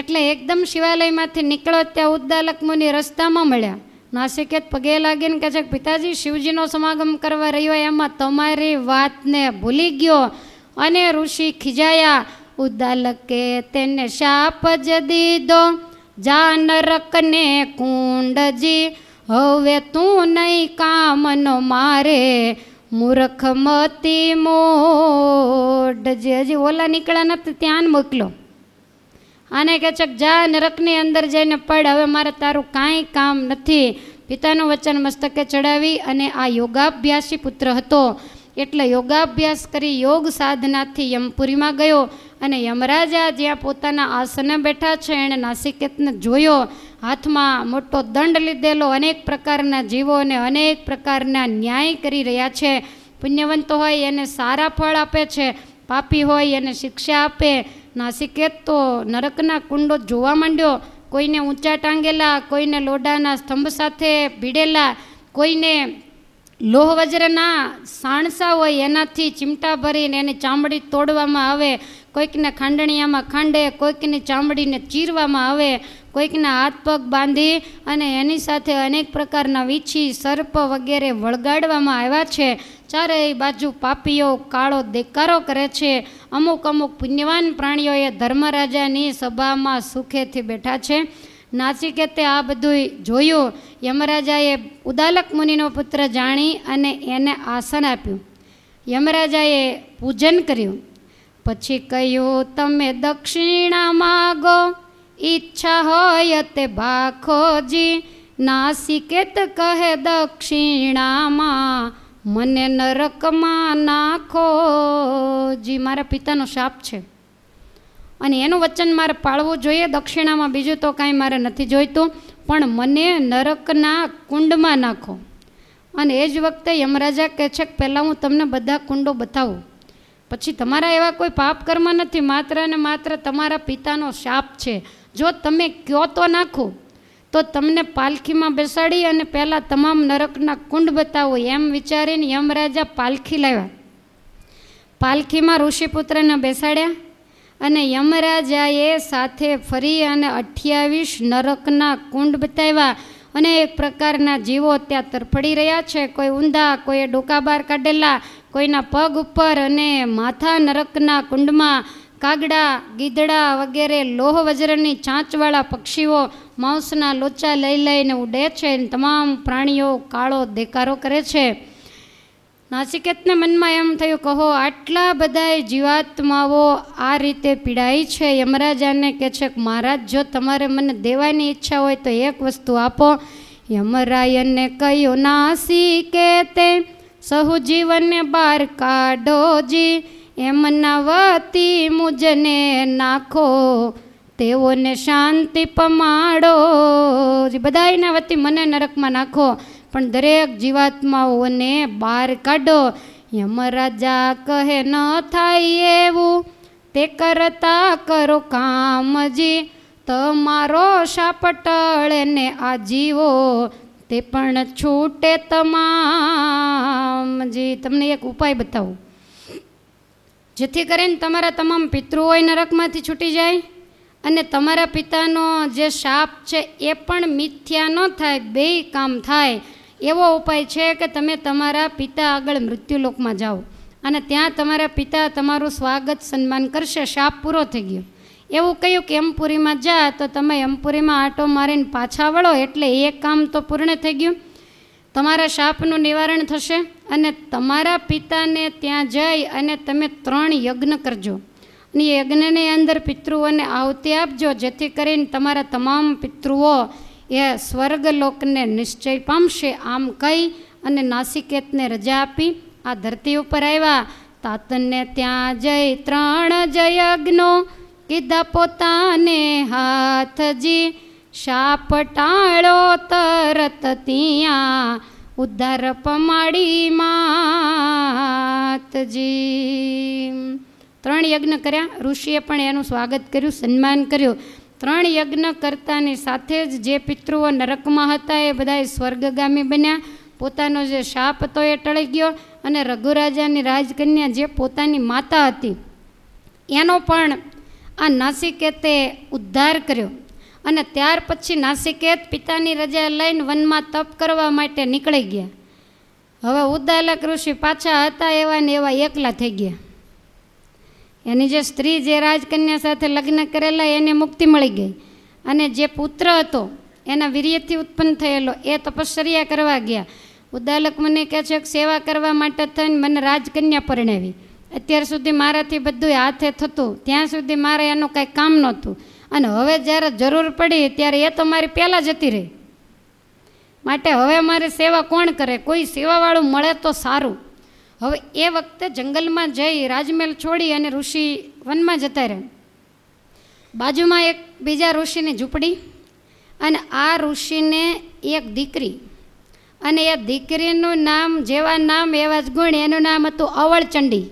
એટલે એકદમ શિવાલયમાંથી નીકળો ત્યાં ઉદ્દાલક મુનિ રસ્તામાં મળ્યા નાસિકેત પગે લાગીને કહે છે પિતાજી શિવજીનો સમાગમ કરવા રહ્યો એમાં તમારી વાતને ભૂલી ગયો અને ઋષિ ખીજાયા કે તેને શાપ જ દીધો જા જાનરકને કુંડજી હવે તું નહીં કામનો મારે મૂર્ખ મતી મોઢ હજી ઓલા નીકળ્યા નથી ત્યાં મોકલો આને કે છે જા નરકની અંદર જઈને પડ હવે મારે તારું કાંઈ કામ નથી પિતાનું વચન મસ્તકે ચડાવી અને આ યોગાભ્યાસી પુત્ર હતો એટલે યોગાભ્યાસ કરી યોગ સાધનાથી યમપુરીમાં ગયો અને યમરાજા જ્યાં પોતાના આસને બેઠા છે એણે નાસિકેતને જોયો હાથમાં મોટો દંડ લીધેલો અનેક પ્રકારના જીવોને અનેક પ્રકારના ન્યાય કરી રહ્યા છે પુણ્યવંતો હોય એને સારા ફળ આપે છે પાપી હોય એને શિક્ષા આપે નાસિકેત તો નરકના કુંડો જોવા માંડ્યો કોઈને ઊંચા ટાંગેલા કોઈને લોડાના સ્તંભ સાથે ભીડેલા કોઈને લોહ વજ્રના સાણસા હોય એનાથી ચિમટા ભરીને એની ચામડી તોડવામાં આવે કોઈકને ખાંડણીયામાં ખાંડે કોઈકની ચામડીને ચીરવામાં આવે કોઈકના હાથ પગ બાંધી અને એની સાથે અનેક પ્રકારના વીછી સર્પ વગેરે વળગાડવામાં આવ્યા છે ચારેય બાજુ પાપીઓ કાળો દેકારો કરે છે અમુક અમુક પુણ્યવાન પ્રાણીઓએ ધર્મરાજાની સભામાં સુખેથી બેઠા છે નાસિકેતે આ બધું જોયું યમરાજાએ ઉદાલક મુનિનો પુત્ર જાણી અને એને આસન આપ્યું યમરાજાએ પૂજન કર્યું પછી કહ્યું તમે દક્ષિણા માગો ઈચ્છા હોય તે ભાખોજી નાસિકેત કહે દક્ષિણામાં મને નરકમાં નાખો જી મારા પિતાનો શાપ છે અને એનું વચન મારે પાળવું જોઈએ દક્ષિણામાં બીજું તો કાંઈ મારે નથી જોઈતું પણ મને નરકના કુંડમાં નાખો અને એ જ વખતે યમરાજા કહે છે કે પહેલાં હું તમને બધા કુંડો બતાવું પછી તમારા એવા કોઈ પાપ કર્મ નથી માત્ર અને માત્ર તમારા પિતાનો શાપ છે જો તમે કયો તો નાખો તો તમને પાલખીમાં બેસાડી અને પહેલાં તમામ નરકના કુંડ બતાવો એમ વિચારીને યમરાજા પાલખી લાવ્યા પાલખીમાં ઋષિપુત્રને બેસાડ્યા અને યમરાજાએ સાથે ફરી અને અઠ્યાવીસ નરકના કુંડ બતાવ્યા અનેક પ્રકારના જીવો ત્યાં તરફડી રહ્યા છે કોઈ ઊંધા કોઈએ ડોકા બહાર કાઢેલા કોઈના પગ ઉપર અને માથા નરકના કુંડમાં કાગડા ગીધડા વગેરે લોહ વજ્રની ચાંચવાળા પક્ષીઓ માંસના લોચા લઈ લઈને ઉડે છે તમામ પ્રાણીઓ કાળો દેકારો કરે છે નાસિકેતને મનમાં એમ થયું કહો આટલા બધાએ જીવાત્માઓ આ રીતે પીડાય છે યમરાજાને કે છે કે મહારાજ જો તમારે મને દેવાની ઈચ્છા હોય તો એક વસ્તુ આપો યમરાયને કહ્યું નાસિકેતે બહાર કાઢો જી એમના વતી મુજને નાખો તેઓને શાંતિ પમાડો બધાયના વતી મને નરકમાં નાખો પણ દરેક જીવાત્માઓને બહાર કાઢો યમરાજા કહે ન થાય એવું તે કરતા કરો કામજી તમારો સાપટળે ને આ જીવો તે પણ છૂટે તમામ તમને એક ઉપાય બતાવું જેથી કરીને તમારા તમામ પિતૃઓ નરકમાંથી છૂટી જાય અને તમારા પિતાનો જે શાપ છે એ પણ મિથ્યા ન થાય બે કામ થાય એવો ઉપાય છે કે તમે તમારા પિતા આગળ મૃત્યુલોકમાં જાઓ અને ત્યાં તમારા પિતા તમારું સ્વાગત સન્માન કરશે શાપ પૂરો થઈ ગયો એવું કહ્યું કે એમપુરીમાં જા તો તમે એમપુરીમાં આંટો મારીને પાછા વળો એટલે એ કામ તો પૂર્ણ થઈ ગયું તમારા શાપનું નિવારણ થશે અને તમારા પિતાને ત્યાં જઈ અને તમે ત્રણ યજ્ઞ કરજો અને યજ્ઞની અંદર પિતૃઓને આવતી આપજો જેથી કરીને તમારા તમામ પિતૃઓ એ સ્વર્ગલોકને નિશ્ચય પામશે આમ કહી અને નાસિકેતને રજા આપી આ ધરતી ઉપર આવ્યા તાતને ત્યાં જઈ ત્રણ જયજ્ઞો કીધા પોતાને હાથજી શાપ ટાળો તરત ત્યાં ઉદ્ધાર પમાડી માતજી ત્રણ યજ્ઞ કર્યા ઋષિએ પણ એનું સ્વાગત કર્યું સન્માન કર્યું ત્રણ યજ્ઞ કરતાની સાથે જ જે પિતૃઓ નરકમાં હતા એ બધા સ્વર્ગગામી બન્યા પોતાનો જે શાપ હતો એ ટળી ગયો અને રઘુરાજાની રાજકન્યા જે પોતાની માતા હતી એનો પણ આ નાસિકેતે ઉદ્ધાર કર્યો અને ત્યાર પછી નાસિકેત પિતાની રજા લઈને વનમાં તપ કરવા માટે નીકળી ગયા હવે ઉદાલક ઋષિ પાછા હતા એવા ને એવા એકલા થઈ ગયા એની જે સ્ત્રી જે રાજકન્યા સાથે લગ્ન કરેલા એને મુક્તિ મળી ગઈ અને જે પુત્ર હતો એના વીર્યથી ઉત્પન્ન થયેલો એ તપશ્ચર્યા કરવા ગયા ઉદાલક મને કહે છે કે સેવા કરવા માટે થઈને મને રાજકન્યા પરણાવી અત્યાર સુધી મારાથી બધું હાથે થતું ત્યાં સુધી મારે એનું કાંઈ કામ નહોતું અને હવે જ્યારે જરૂર પડી ત્યારે એ તો મારી પહેલાં જતી રહી માટે હવે મારે સેવા કોણ કરે કોઈ સેવાવાળું મળે તો સારું હવે એ વખતે જંગલમાં જઈ રાજમહેલ છોડી અને ઋષિ વનમાં જતા રહે બાજુમાં એક બીજા ઋષિની ઝૂંપડી અને આ ઋષિને એક દીકરી અને એ દીકરીનું નામ જેવા નામ એવા જ ગુણ એનું નામ હતું અવળચંડી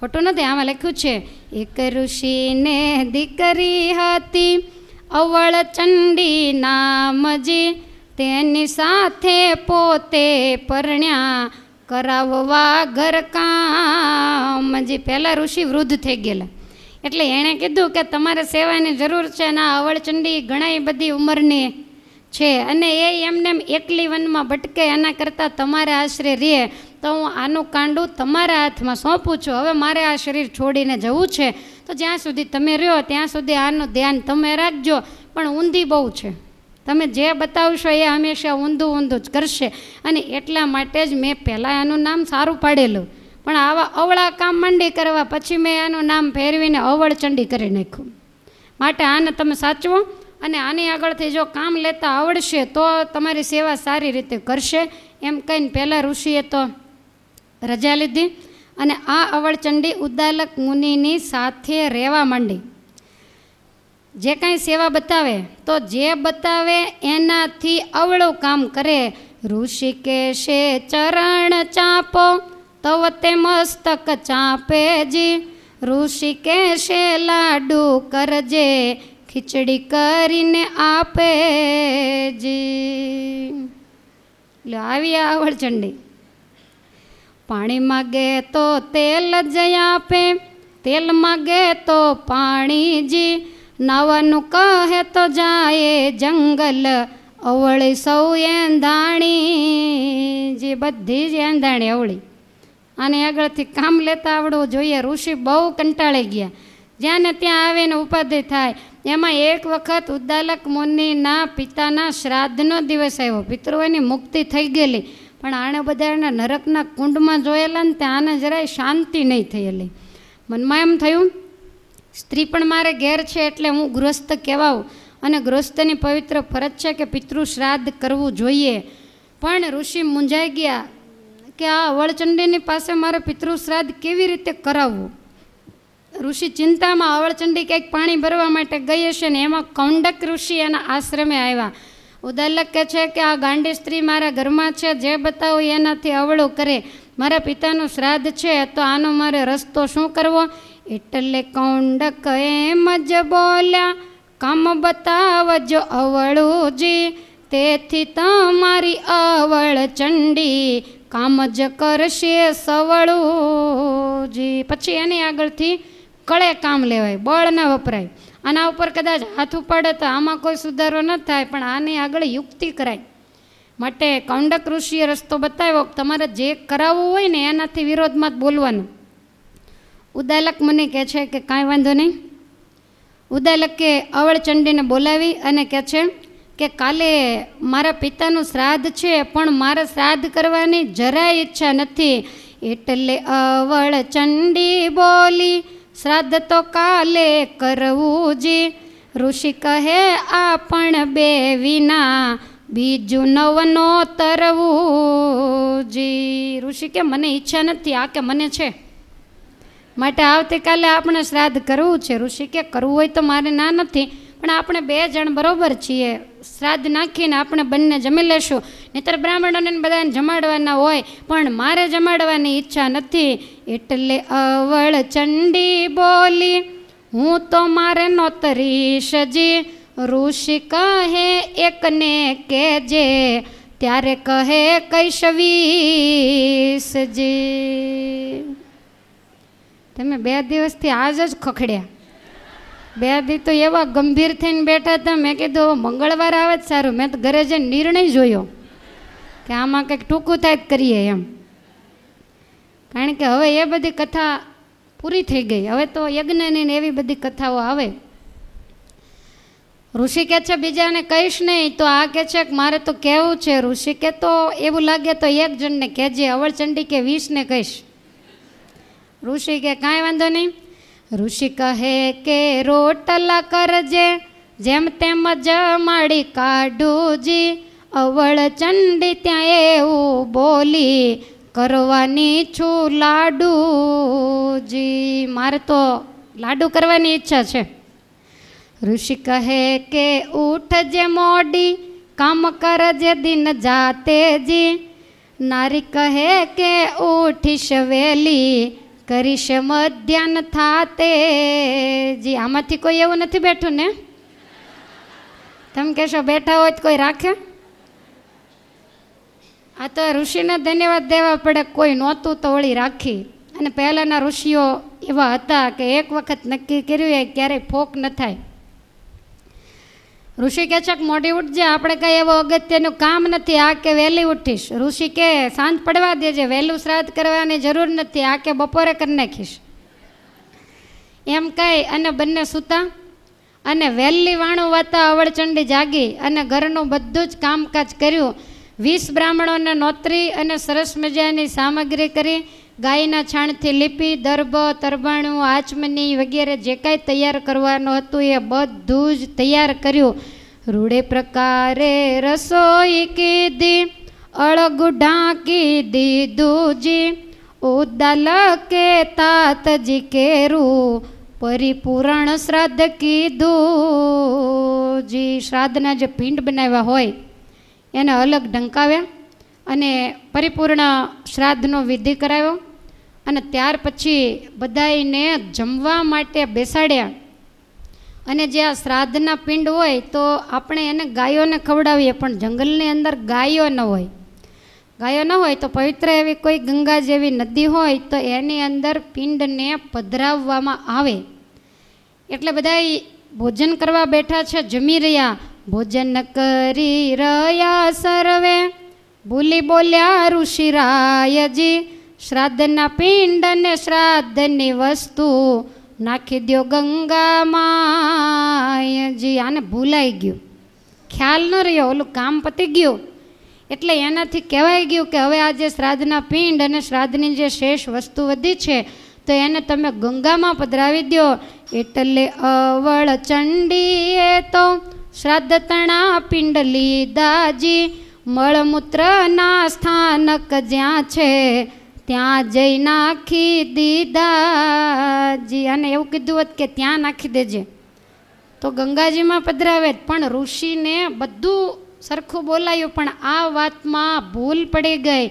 ખોટું નથી આમાં લખ્યું છે એક ઋષિને દીકરી હતી અવળચંડી નામ જે તેની સાથે પોતે પરણ્યા કરાવવા ઘરકામ જે પહેલાં ઋષિ વૃદ્ધ થઈ ગયેલા એટલે એણે કીધું કે તમારે સેવાની જરૂર છે અને આ અવળચંડી ઘણાય બધી ઉંમરની છે અને એ એમને એકલી વનમાં ભટકે એના કરતાં તમારે આશરે રહે તો હું આનું કાંડું તમારા હાથમાં સોંપું છું હવે મારે આ શરીર છોડીને જવું છે તો જ્યાં સુધી તમે રહ્યો ત્યાં સુધી આનું ધ્યાન તમે રાખજો પણ ઊંધી બહુ છે તમે જે બતાવશો એ હંમેશા ઊંધું ઊંધું જ કરશે અને એટલા માટે જ મેં પહેલાં એનું નામ સારું પાડેલું પણ આવા અવળા કામ માંડી કરવા પછી મેં એનું નામ ફેરવીને અવળચંડી કરી નાખ્યું માટે આને તમે સાચવો અને આની આગળથી જો કામ લેતા આવડશે તો તમારી સેવા સારી રીતે કરશે એમ કહીને પહેલાં ઋષિએ તો રજા લીધી અને આ અવળચંડી ઉદાલક મુનિની સાથે રહેવા માંડી જે કાંઈ સેવા બતાવે તો જે બતાવે એનાથી અવળું કામ કરે ઋષિકેશે ચરણ ચાપો તવ તે મસ્તક ચાપે જી ઋષિકેશે લાડુ કરજે ખીચડી કરીને આપે જી આવી આવડ ચંડી પાણી માગે તો તેલ જ આપે તેલ માગે તો પાણી જી નવનું કહે તો જાય જંગલ અવળી સૌ એંધાણી જે બધી જ એંધાણી અવળી અને આગળથી કામ લેતા આવડવું જોઈએ ઋષિ બહુ કંટાળી ગયા જ્યાં ને ત્યાં આવીને ઉપાધિ થાય એમાં એક વખત ઉદ્દાલક મુનિના પિતાના શ્રાદ્ધનો દિવસ આવ્યો પિતૃઓની મુક્તિ થઈ ગયેલી પણ આણે બધા એના નરકના કુંડમાં જોયેલા ને ત્યાં આને જરાય શાંતિ નહીં થયેલી મનમાં એમ થયું સ્ત્રી પણ મારે ઘેર છે એટલે હું ગૃહસ્થ કહેવાઉં અને ગૃહસ્થની પવિત્ર ફરજ છે કે પિતૃ શ્રાદ્ધ કરવું જોઈએ પણ ઋષિ મૂંઝાઈ ગયા કે આ અવળચંડીની પાસે મારે પિતૃ શ્રાદ્ધ કેવી રીતે કરાવવું ઋષિ ચિંતામાં અવળચંડી કંઈક પાણી ભરવા માટે ગઈ હશે ને એમાં કૌંડક ઋષિ એના આશ્રમે આવ્યા ઉદાલક કહે છે કે આ ગાંડી સ્ત્રી મારા ઘરમાં છે જે બતાવું એનાથી અવળો કરે મારા પિતાનું શ્રાદ્ધ છે તો આનો મારે રસ્તો શું કરવો એટલે કૌંડક એમ જ બોલ્યા કામ બતાવજો અવળુજી તેથી તમારી અવળ ચંડી કામ જ કરશે સવળુજી પછી એની આગળથી કળે કામ લેવાય બળ ન વપરાય આના ઉપર કદાચ હાથ ઉપાડે તો આમાં કોઈ સુધારો ન થાય પણ આની આગળ યુક્તિ કરાય માટે કૌંડક ઋષિએ રસ્તો બતાવ્યો તમારે જે કરાવવું હોય ને એનાથી વિરોધમાં જ બોલવાનું ઉદાલક મને કહે છે કે કાંઈ વાંધો નહીં ઉદાલકે અવળચંડીને બોલાવી અને કહે છે કે કાલે મારા પિતાનું શ્રાદ્ધ છે પણ મારે શ્રાદ્ધ કરવાની જરાય ઈચ્છા નથી એટલે અવળચંડી બોલી શ્રાદ્ધ તો કાલે કરવું જી ઋષિ કહે આ પણ બે વિના બીજું નવનો તરવું જી ઋષિ કે મને ઈચ્છા નથી આ કે મને છે માટે આવતીકાલે આપણે શ્રાદ્ધ કરવું છે ઋષિ કે કરવું હોય તો મારે ના નથી પણ આપણે બે જણ બરોબર છીએ શ્રાદ્ધ નાખીને આપણે બંને જમી લેશું નહીતર બ્રાહ્મણોને બધાને જમાડવાના હોય પણ મારે જમાડવાની ઈચ્છા નથી એટલે અવળ ચંડી બોલી હું તો મારે નોતરી સજી ઋષિ કહે એકને કેજે ત્યારે કહે કૈશવી સજી તમે બે દિવસથી આજ જ ખખડ્યા બે દી તો એવા ગંભીર થઈને બેઠા હતા મેં કીધું મંગળવાર આવે જ સારું મેં તો ઘરે જઈને નિર્ણય જોયો કે આમાં કંઈક ટૂંકું થાય કરીએ એમ કારણ કે હવે એ બધી કથા પૂરી થઈ ગઈ હવે તો યજ્ઞની ને એવી બધી કથાઓ આવે ઋષિ કહે છે બીજાને કહીશ નહીં તો આ કહે છે કે મારે તો કહેવું છે ઋષિ કે તો એવું લાગે તો એક જણને કહેજે અવળચંડી કે વીસને કહીશ ઋષિ કે કાંઈ વાંધો નહીં ઋષિ કહે કે રોટલા કરજે જેમ તેમ જમાડી કાઢુજી અવળ ચંડી ત્યાં એવું બોલી કરવાની છું લાડુજી મારે તો લાડુ કરવાની ઈચ્છા છે ઋષિ કહે કે ઉઠજે મોડી કામ કરજે દિન જાતે જી નારી કહે કે ઉઠી સવેલી કરીશ મધ્યાન થાતે જી આમાંથી કોઈ એવું નથી બેઠું ને તમે કહેશો બેઠા હોય તો કોઈ રાખે આ તો ઋષિને ધન્યવાદ દેવા પડે કોઈ નહોતું તો વળી રાખી અને પહેલાંના ઋષિઓ એવા હતા કે એક વખત નક્કી કર્યું એ ક્યારેય ફોક ન થાય ઋષિ ઋષિકેશક મોડી ઉઠજે આપણે કંઈ એવો અગત્યનું કામ નથી આ કે વહેલી ઉઠીશ ઋષિ કે સાંજ પડવા દેજે વહેલું શ્રાદ્ધ કરવાની જરૂર નથી આ કે બપોરે કરી નાખીશ એમ કહી અને બંને સૂતા અને વહેલી વાણું વાતા અવળચંડી જાગી અને ઘરનું બધું જ કામકાજ કર્યું વીસ બ્રાહ્મણોને નોતરી અને સરસ મજાની સામગ્રી કરી ગાયના છાણથી લીપી દર્ભ તરબાણું આચમની વગેરે જે કાંઈ તૈયાર કરવાનું હતું એ બધું જ તૈયાર કર્યું રૂડે પ્રકારે રસોઈ કીધી અળગુઢા કીધી દૂજી ઉદાલ કે તાતજી કેરું પરિપૂરણ શ્રાદ્ધ કીધું જી શ્રાદ્ધના જે પિંડ બનાવ્યા હોય એને અલગ ઢંકાવ્યા અને પરિપૂર્ણ શ્રાદ્ધનો વિધિ કરાવ્યો અને ત્યાર પછી બધાને જમવા માટે બેસાડ્યા અને જે આ શ્રાદ્ધના પિંડ હોય તો આપણે એને ગાયોને ખવડાવીએ પણ જંગલની અંદર ગાયો ન હોય ગાયો ન હોય તો પવિત્ર એવી કોઈ ગંગા જેવી નદી હોય તો એની અંદર પિંડને પધરાવવામાં આવે એટલે બધા ભોજન કરવા બેઠા છે જમી રહ્યા ભોજન કરી રહ્યા સર્વે ભૂલી બોલ્યા ઋષિરાયજી શ્રાદ્ધના પિંડ ને શ્રાદ્ધની વસ્તુ નાખી દો ગંગામાં જી આને ભૂલાઈ ગયું ખ્યાલ ન રહ્યો ઓલું કામ પતી ગયું એટલે એનાથી કહેવાય ગયું કે હવે આ જે શ્રાદ્ધના પિંડ અને શ્રાદ્ધની જે શેષ વસ્તુ વધી છે તો એને તમે ગંગામાં પધરાવી દો એટલે અવળ ચંડીએ તો શ્રાદ્ધ તણા પિંડ લીધાજી મળમૂત્રના સ્થાનક જ્યાં છે ત્યાં જઈ નાખી દીધા જી અને એવું કીધું હોત કે ત્યાં નાખી દેજે તો ગંગાજીમાં પધરાવે પણ ઋષિને બધું સરખું બોલાયું પણ આ વાતમાં ભૂલ પડી ગઈ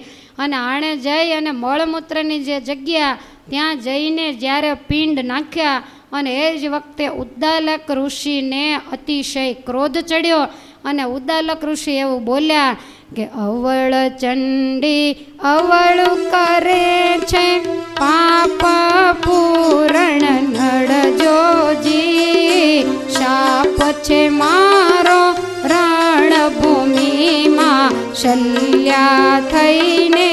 અને આણે જઈ અને મળમૂત્રની જે જગ્યા ત્યાં જઈને જ્યારે પિંડ નાખ્યા અને એ જ વખતે ઉદ્દાલક ઋષિને અતિશય ક્રોધ ચડ્યો અને ઉદ્દાલક ઋષિ એવું બોલ્યા કે અવળ ચંડી અવળ કરે છે પાપ પૂરણ નડજો જી શાપ છે મારો રણભૂમિમાં શલ્યા થઈને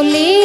বলে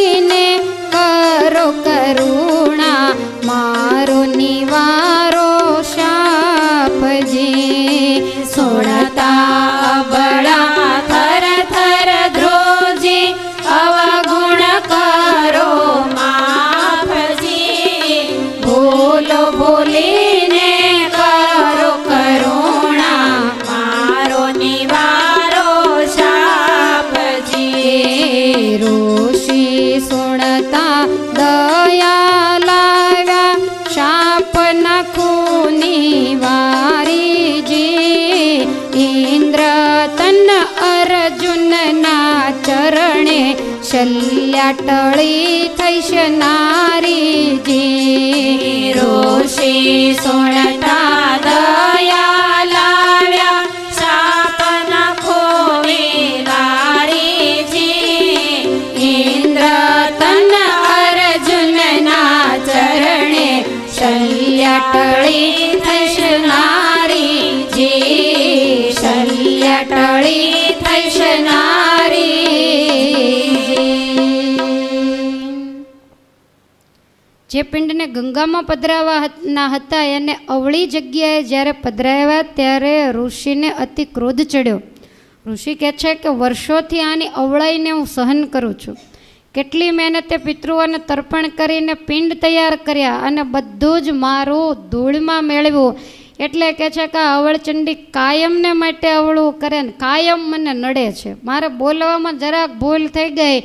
चल्या टळी थैश नारी जी रोशी सोणता दयाला सापना खोवी नारी जी इंद्र तन अर्जुन ना चरणे शल्या टळी थै જે પિંડને ગંગામાં પધરાવવાના હતા એને અવળી જગ્યાએ જ્યારે પધરાવ્યા ત્યારે ઋષિને અતિ ક્રોધ ચડ્યો ઋષિ કહે છે કે વર્ષોથી આની અવળાઈને હું સહન કરું છું કેટલી મહેનતે પિતૃઓને તર્પણ કરીને પિંડ તૈયાર કર્યા અને બધું જ મારું ધૂળમાં મેળવ્યું એટલે કે છે કે અવળચંડી કાયમને માટે અવળું કરે ને કાયમ મને નડે છે મારે બોલવામાં જરાક ભૂલ થઈ ગઈ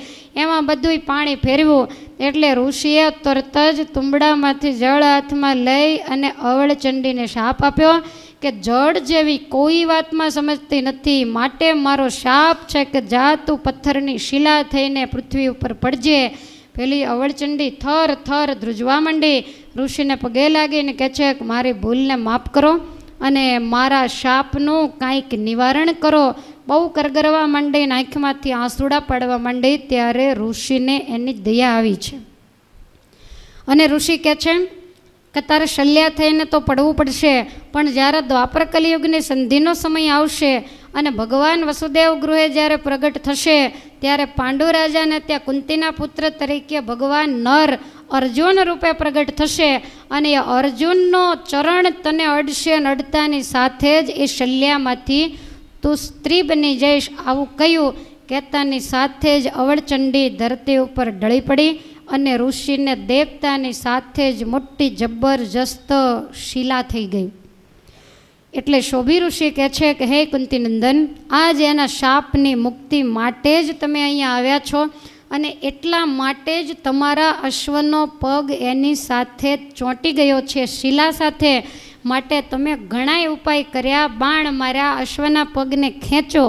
એમાં બધુંય પાણી ફેરવું એટલે ઋષિએ તરત જ તુંબડામાંથી જળ હાથમાં લઈ અને અવળચંડીને શાપ આપ્યો કે જળ જેવી કોઈ વાતમાં સમજતી નથી માટે મારો શાપ છે કે જા તું પથ્થરની શિલા થઈને પૃથ્વી ઉપર પડજે પેલી અવળચંડી થર થર ધ્રુજવા માંડી ઋષિને પગે લાગીને કહે છે કે મારી ભૂલને માફ કરો અને મારા શાપનું કાંઈક નિવારણ કરો બહુ કરગરવા માંડીને આંખમાંથી આંસુડા પાડવા માંડી ત્યારે ઋષિને એની દયા આવી છે અને ઋષિ કહે છે કે તારે શલ્યા થઈને તો પડવું પડશે પણ જ્યારે દ્વાપર કલિયુગની સંધિનો સમય આવશે અને ભગવાન વસુદેવ ગૃહે જ્યારે પ્રગટ થશે ત્યારે પાંડુ રાજાને ત્યાં કુંતીના પુત્ર તરીકે ભગવાન નર અર્જુન રૂપે પ્રગટ થશે અને એ અર્જુનનો ચરણ તને અડશે નડતાની સાથે જ એ શલ્યામાંથી તું સ્ત્રી બની જઈશ આવું કહ્યું કહેતાની સાથે જ અવળચંડી ધરતી ઉપર ઢળી પડી અને ઋષિને દેવતાની સાથે જ મોટી જબરજસ્ત શિલા થઈ ગઈ એટલે શોભી ઋષિ કહે છે કે હે કુંતીનંદન આજ એના શાપની મુક્તિ માટે જ તમે અહીંયા આવ્યા છો અને એટલા માટે જ તમારા અશ્વનો પગ એની સાથે ચોંટી ગયો છે શિલા સાથે માટે તમે ઘણાય ઉપાય કર્યા બાણ માર્યા અશ્વના પગને ખેંચો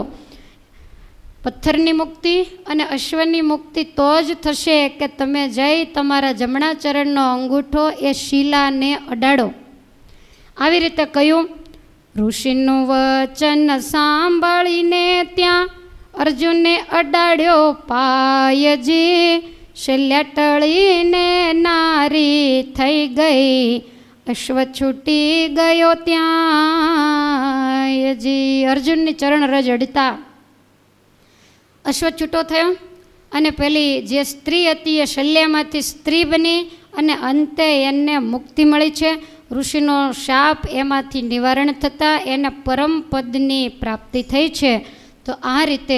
પથ્થરની મુક્તિ અને અશ્વની મુક્તિ તો જ થશે કે તમે જઈ તમારા જમણા ચરણનો અંગૂઠો એ શિલાને અડાડો આવી રીતે કહ્યું ઋષિનું વચન સાંભળીને ત્યાં અર્જુને અડાડ્યો પાયજી શલ્યા ટળીને નારી થઈ ગઈ અશ્વ છૂટી ગયો ત્યાંજી અર્જુનની ચરણ રજડતા અશ્વ છૂટો થયો અને પેલી જે સ્ત્રી હતી એ શલ્યામાંથી સ્ત્રી બની અને અંતે એને મુક્તિ મળી છે ઋષિનો શાપ એમાંથી નિવારણ થતાં એના પરમપદની પ્રાપ્તિ થઈ છે તો આ રીતે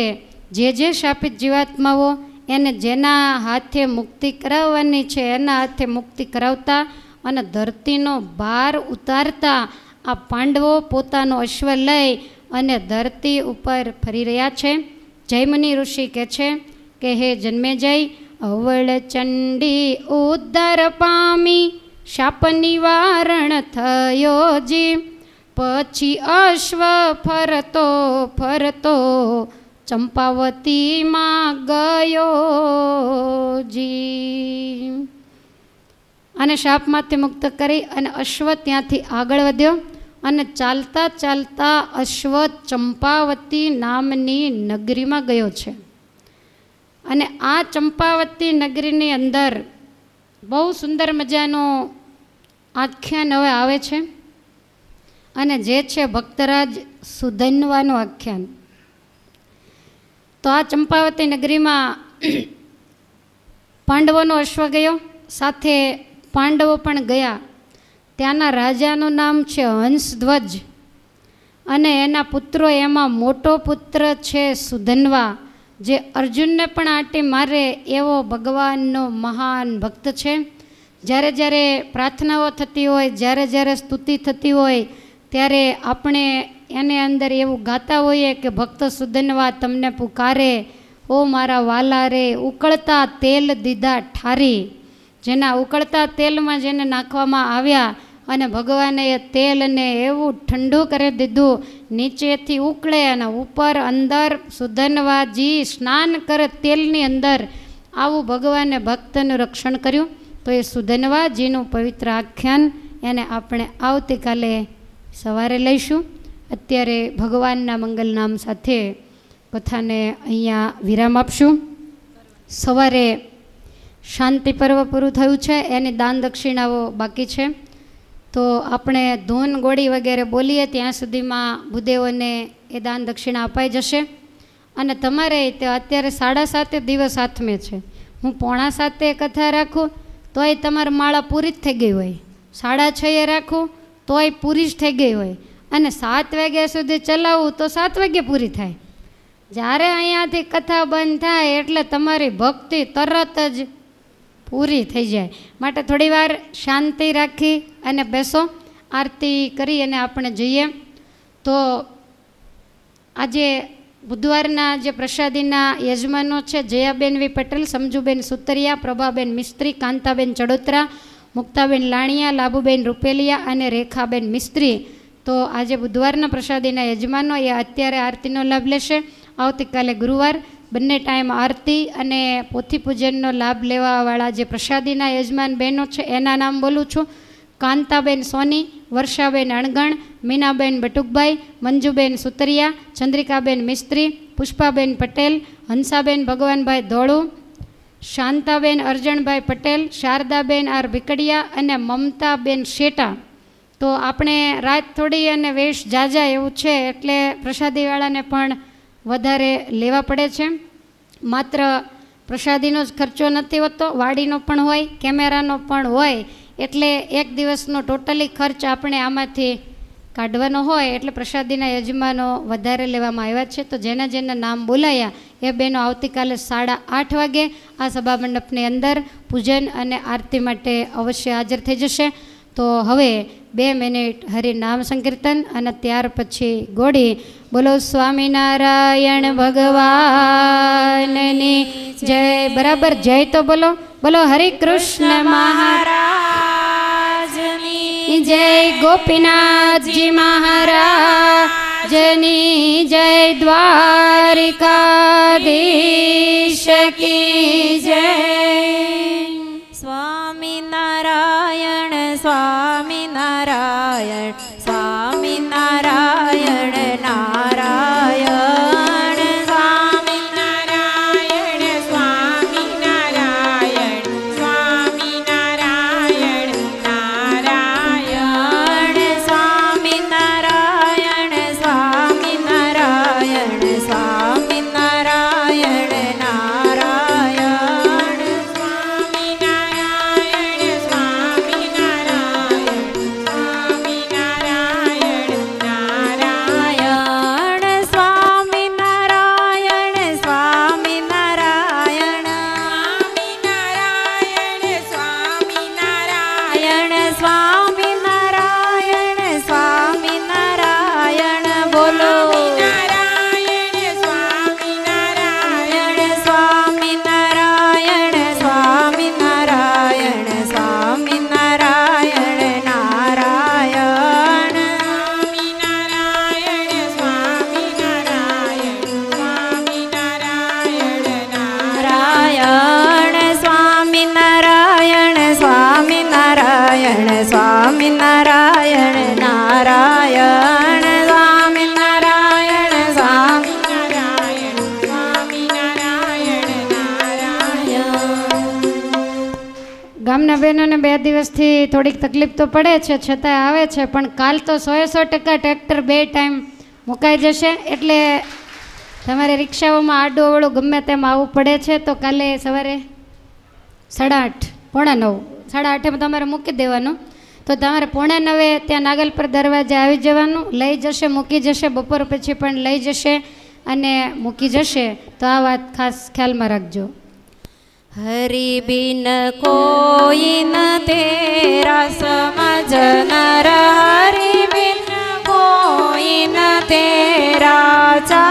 જે જે શાપિત જીવાત્માઓ એને જેના હાથે મુક્તિ કરાવવાની છે એના હાથે મુક્તિ કરાવતા અને ધરતીનો ભાર ઉતારતા આ પાંડવો પોતાનો અશ્વ લઈ અને ધરતી ઉપર ફરી રહ્યા છે જયમુનિ ઋષિ કહે છે કે હે જન્મે જય અવળ ચંડી ઉદ્ધાર પામી શાપ નિવારણ થયો જી પછી અશ્વ ફરતો ફરતો ચંપાવતીમાં ગયો જી અને શાપમાંથી મુક્ત કરી અને અશ્વ ત્યાંથી આગળ વધ્યો અને ચાલતા ચાલતા અશ્વ ચંપાવતી નામની નગરીમાં ગયો છે અને આ ચંપાવતી નગરીની અંદર બહુ સુંદર મજાનો આખ્યાન હવે આવે છે અને જે છે ભક્તરાજ સુધન્વાનું આખ્યાન તો આ ચંપાવતી નગરીમાં પાંડવોનો અશ્વ ગયો સાથે પાંડવો પણ ગયા ત્યાંના રાજાનું નામ છે હંસધ્વજ અને એના પુત્રો એમાં મોટો પુત્ર છે સુધન્વા જે અર્જુનને પણ આંટે મારે એવો ભગવાનનો મહાન ભક્ત છે જ્યારે જ્યારે પ્રાર્થનાઓ થતી હોય જ્યારે જ્યારે સ્તુતિ થતી હોય ત્યારે આપણે એને અંદર એવું ગાતા હોઈએ કે ભક્ત સુદનવા તમને પુકારે ઓ મારા વાલા રે ઉકળતા તેલ દીધા ઠારી જેના ઉકળતા તેલમાં જેને નાખવામાં આવ્યા અને ભગવાને એ તેલને એવું ઠંડુ કરી દીધું નીચેથી ઉકળે અને ઉપર અંદર સુધનવાજી સ્નાન કરે તેલની અંદર આવું ભગવાને ભક્તનું રક્ષણ કર્યું તો એ સુધનવાજીનું પવિત્ર આખ્યાન એને આપણે આવતીકાલે સવારે લઈશું અત્યારે ભગવાનના મંગલ નામ સાથે કથાને અહીંયા વિરામ આપશું સવારે શાંતિ પર્વ પૂરું થયું છે એની દાન દક્ષિણાઓ બાકી છે તો આપણે ધૂન ગોળી વગેરે બોલીએ ત્યાં સુધીમાં ભૂદેવોને એ દાન દક્ષિણા અપાઈ જશે અને તમારે તે અત્યારે સાડા સાતે દિવસ હાથમે છે હું પોણા સાતે કથા રાખું તોય તમારી માળા પૂરી જ થઈ ગઈ હોય સાડા છ એ રાખું તોય પૂરી જ થઈ ગઈ હોય અને સાત વાગ્યા સુધી ચલાવું તો સાત વાગે પૂરી થાય જ્યારે અહીંયાથી કથા બંધ થાય એટલે તમારી ભક્તિ તરત જ પૂરી થઈ જાય માટે થોડી વાર શાંતિ રાખી અને બેસો આરતી કરી અને આપણે જઈએ તો આજે બુધવારના જે પ્રસાદીના યજમાનો છે જયાબેન વી પટેલ સમજુબેન સુતરિયા પ્રભાબેન મિસ્ત્રી કાંતાબેન ચડોતરા મુક્તાબેન લાણિયા લાભુબેન રૂપેલિયા અને રેખાબેન મિસ્ત્રી તો આજે બુધવારના પ્રસાદીના યજમાનો એ અત્યારે આરતીનો લાભ લેશે આવતીકાલે ગુરુવાર બંને ટાઈમ આરતી અને પોથી પૂજનનો લાભ લેવાવાળા જે પ્રસાદીના યજમાન બહેનો છે એના નામ બોલું છું કાંતાબેન સોની વર્ષાબેન અણગણ મીનાબેન બટુકભાઈ મંજુબેન સુતરિયા ચંદ્રિકાબેન મિસ્ત્રી પુષ્પાબેન પટેલ હંસાબેન ભગવાનભાઈ ધોળુ શાંતાબેન અરજણભાઈ પટેલ શારદાબેન આર ભીકડિયા અને મમતાબેન શેટા તો આપણે રાત થોડી અને વેશ જાજા એવું છે એટલે પ્રસાદીવાળાને પણ વધારે લેવા પડે છે માત્ર પ્રસાદીનો જ ખર્ચો નથી હોતો વાડીનો પણ હોય કેમેરાનો પણ હોય એટલે એક દિવસનો ટોટલી ખર્ચ આપણે આમાંથી કાઢવાનો હોય એટલે પ્રસાદીના યજમાનો વધારે લેવામાં આવ્યા છે તો જેના જેના નામ બોલાયા એ બેનો આવતીકાલે સાડા આઠ વાગે આ સભા મંડપની અંદર પૂજન અને આરતી માટે અવશ્ય હાજર થઈ જશે તો હવે બે મિનિટ હરિ નામ સંકીર્તન અને ત્યાર પછી ગોળી બોલો સ્વામિનારાયણ ભગવાનની જય બરાબર જય તો બોલો બોલો હરે કૃષ્ણ મહારાજની જય ગોપીનાથજી મહારાજની જય દ્વારિકાધીશ શકી જય સ્વા स्वामि स्वामी नारायण તકલીફ તો પડે છે છતાંય આવે છે પણ કાલ તો સોએ સો ટકા ટ્રેક્ટર બે ટાઈમ મુકાઈ જશે એટલે તમારે રિક્ષાઓમાં આડું અવળું ગમે તેમ આવવું પડે છે તો કાલે સવારે સાડા આઠ પોણા નવ સાડા આઠે તમારે મૂકી દેવાનું તો તમારે પોણા નવે ત્યાં નાગલપર દરવાજે આવી જવાનું લઈ જશે મૂકી જશે બપોર પછી પણ લઈ જશે અને મૂકી જશે તો આ વાત ખાસ ખ્યાલમાં રાખજો हरि न तेरा समझ बिन हरि न तेरा चा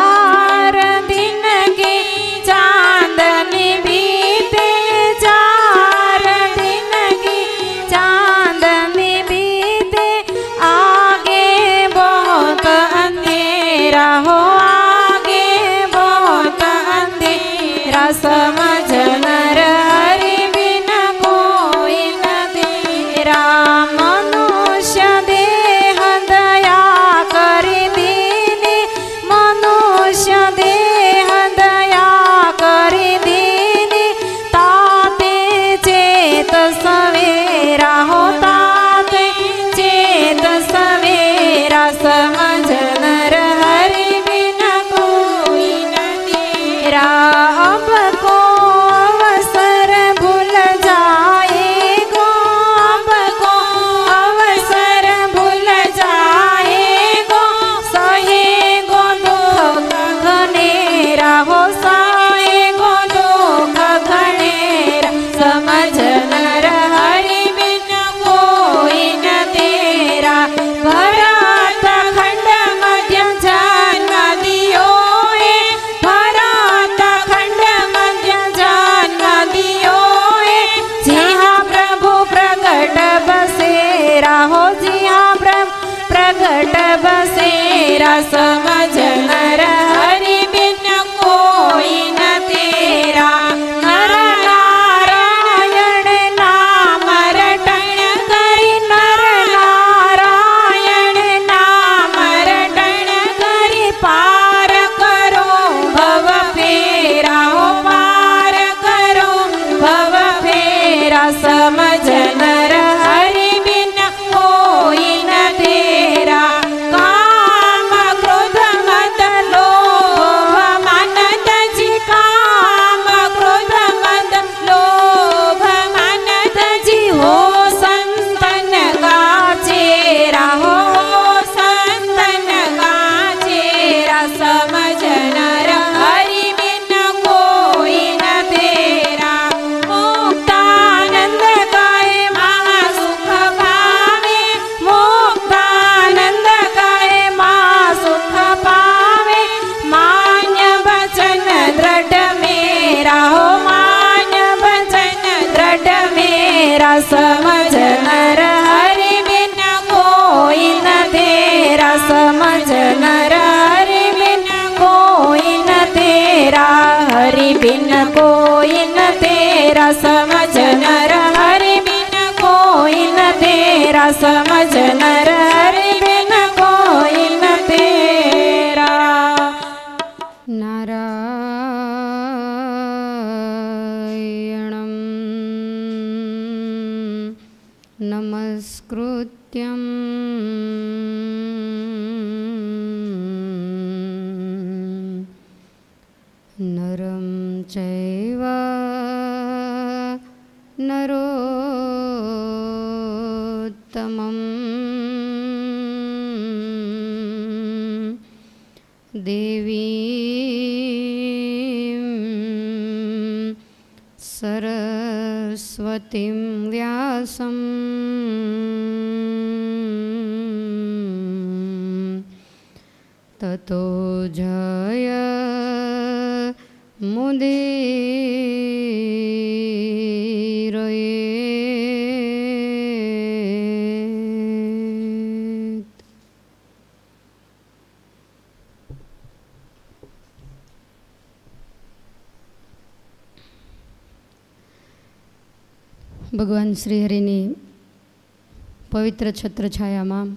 શ્રીહરિની પવિત્ર છત્રછાયામાં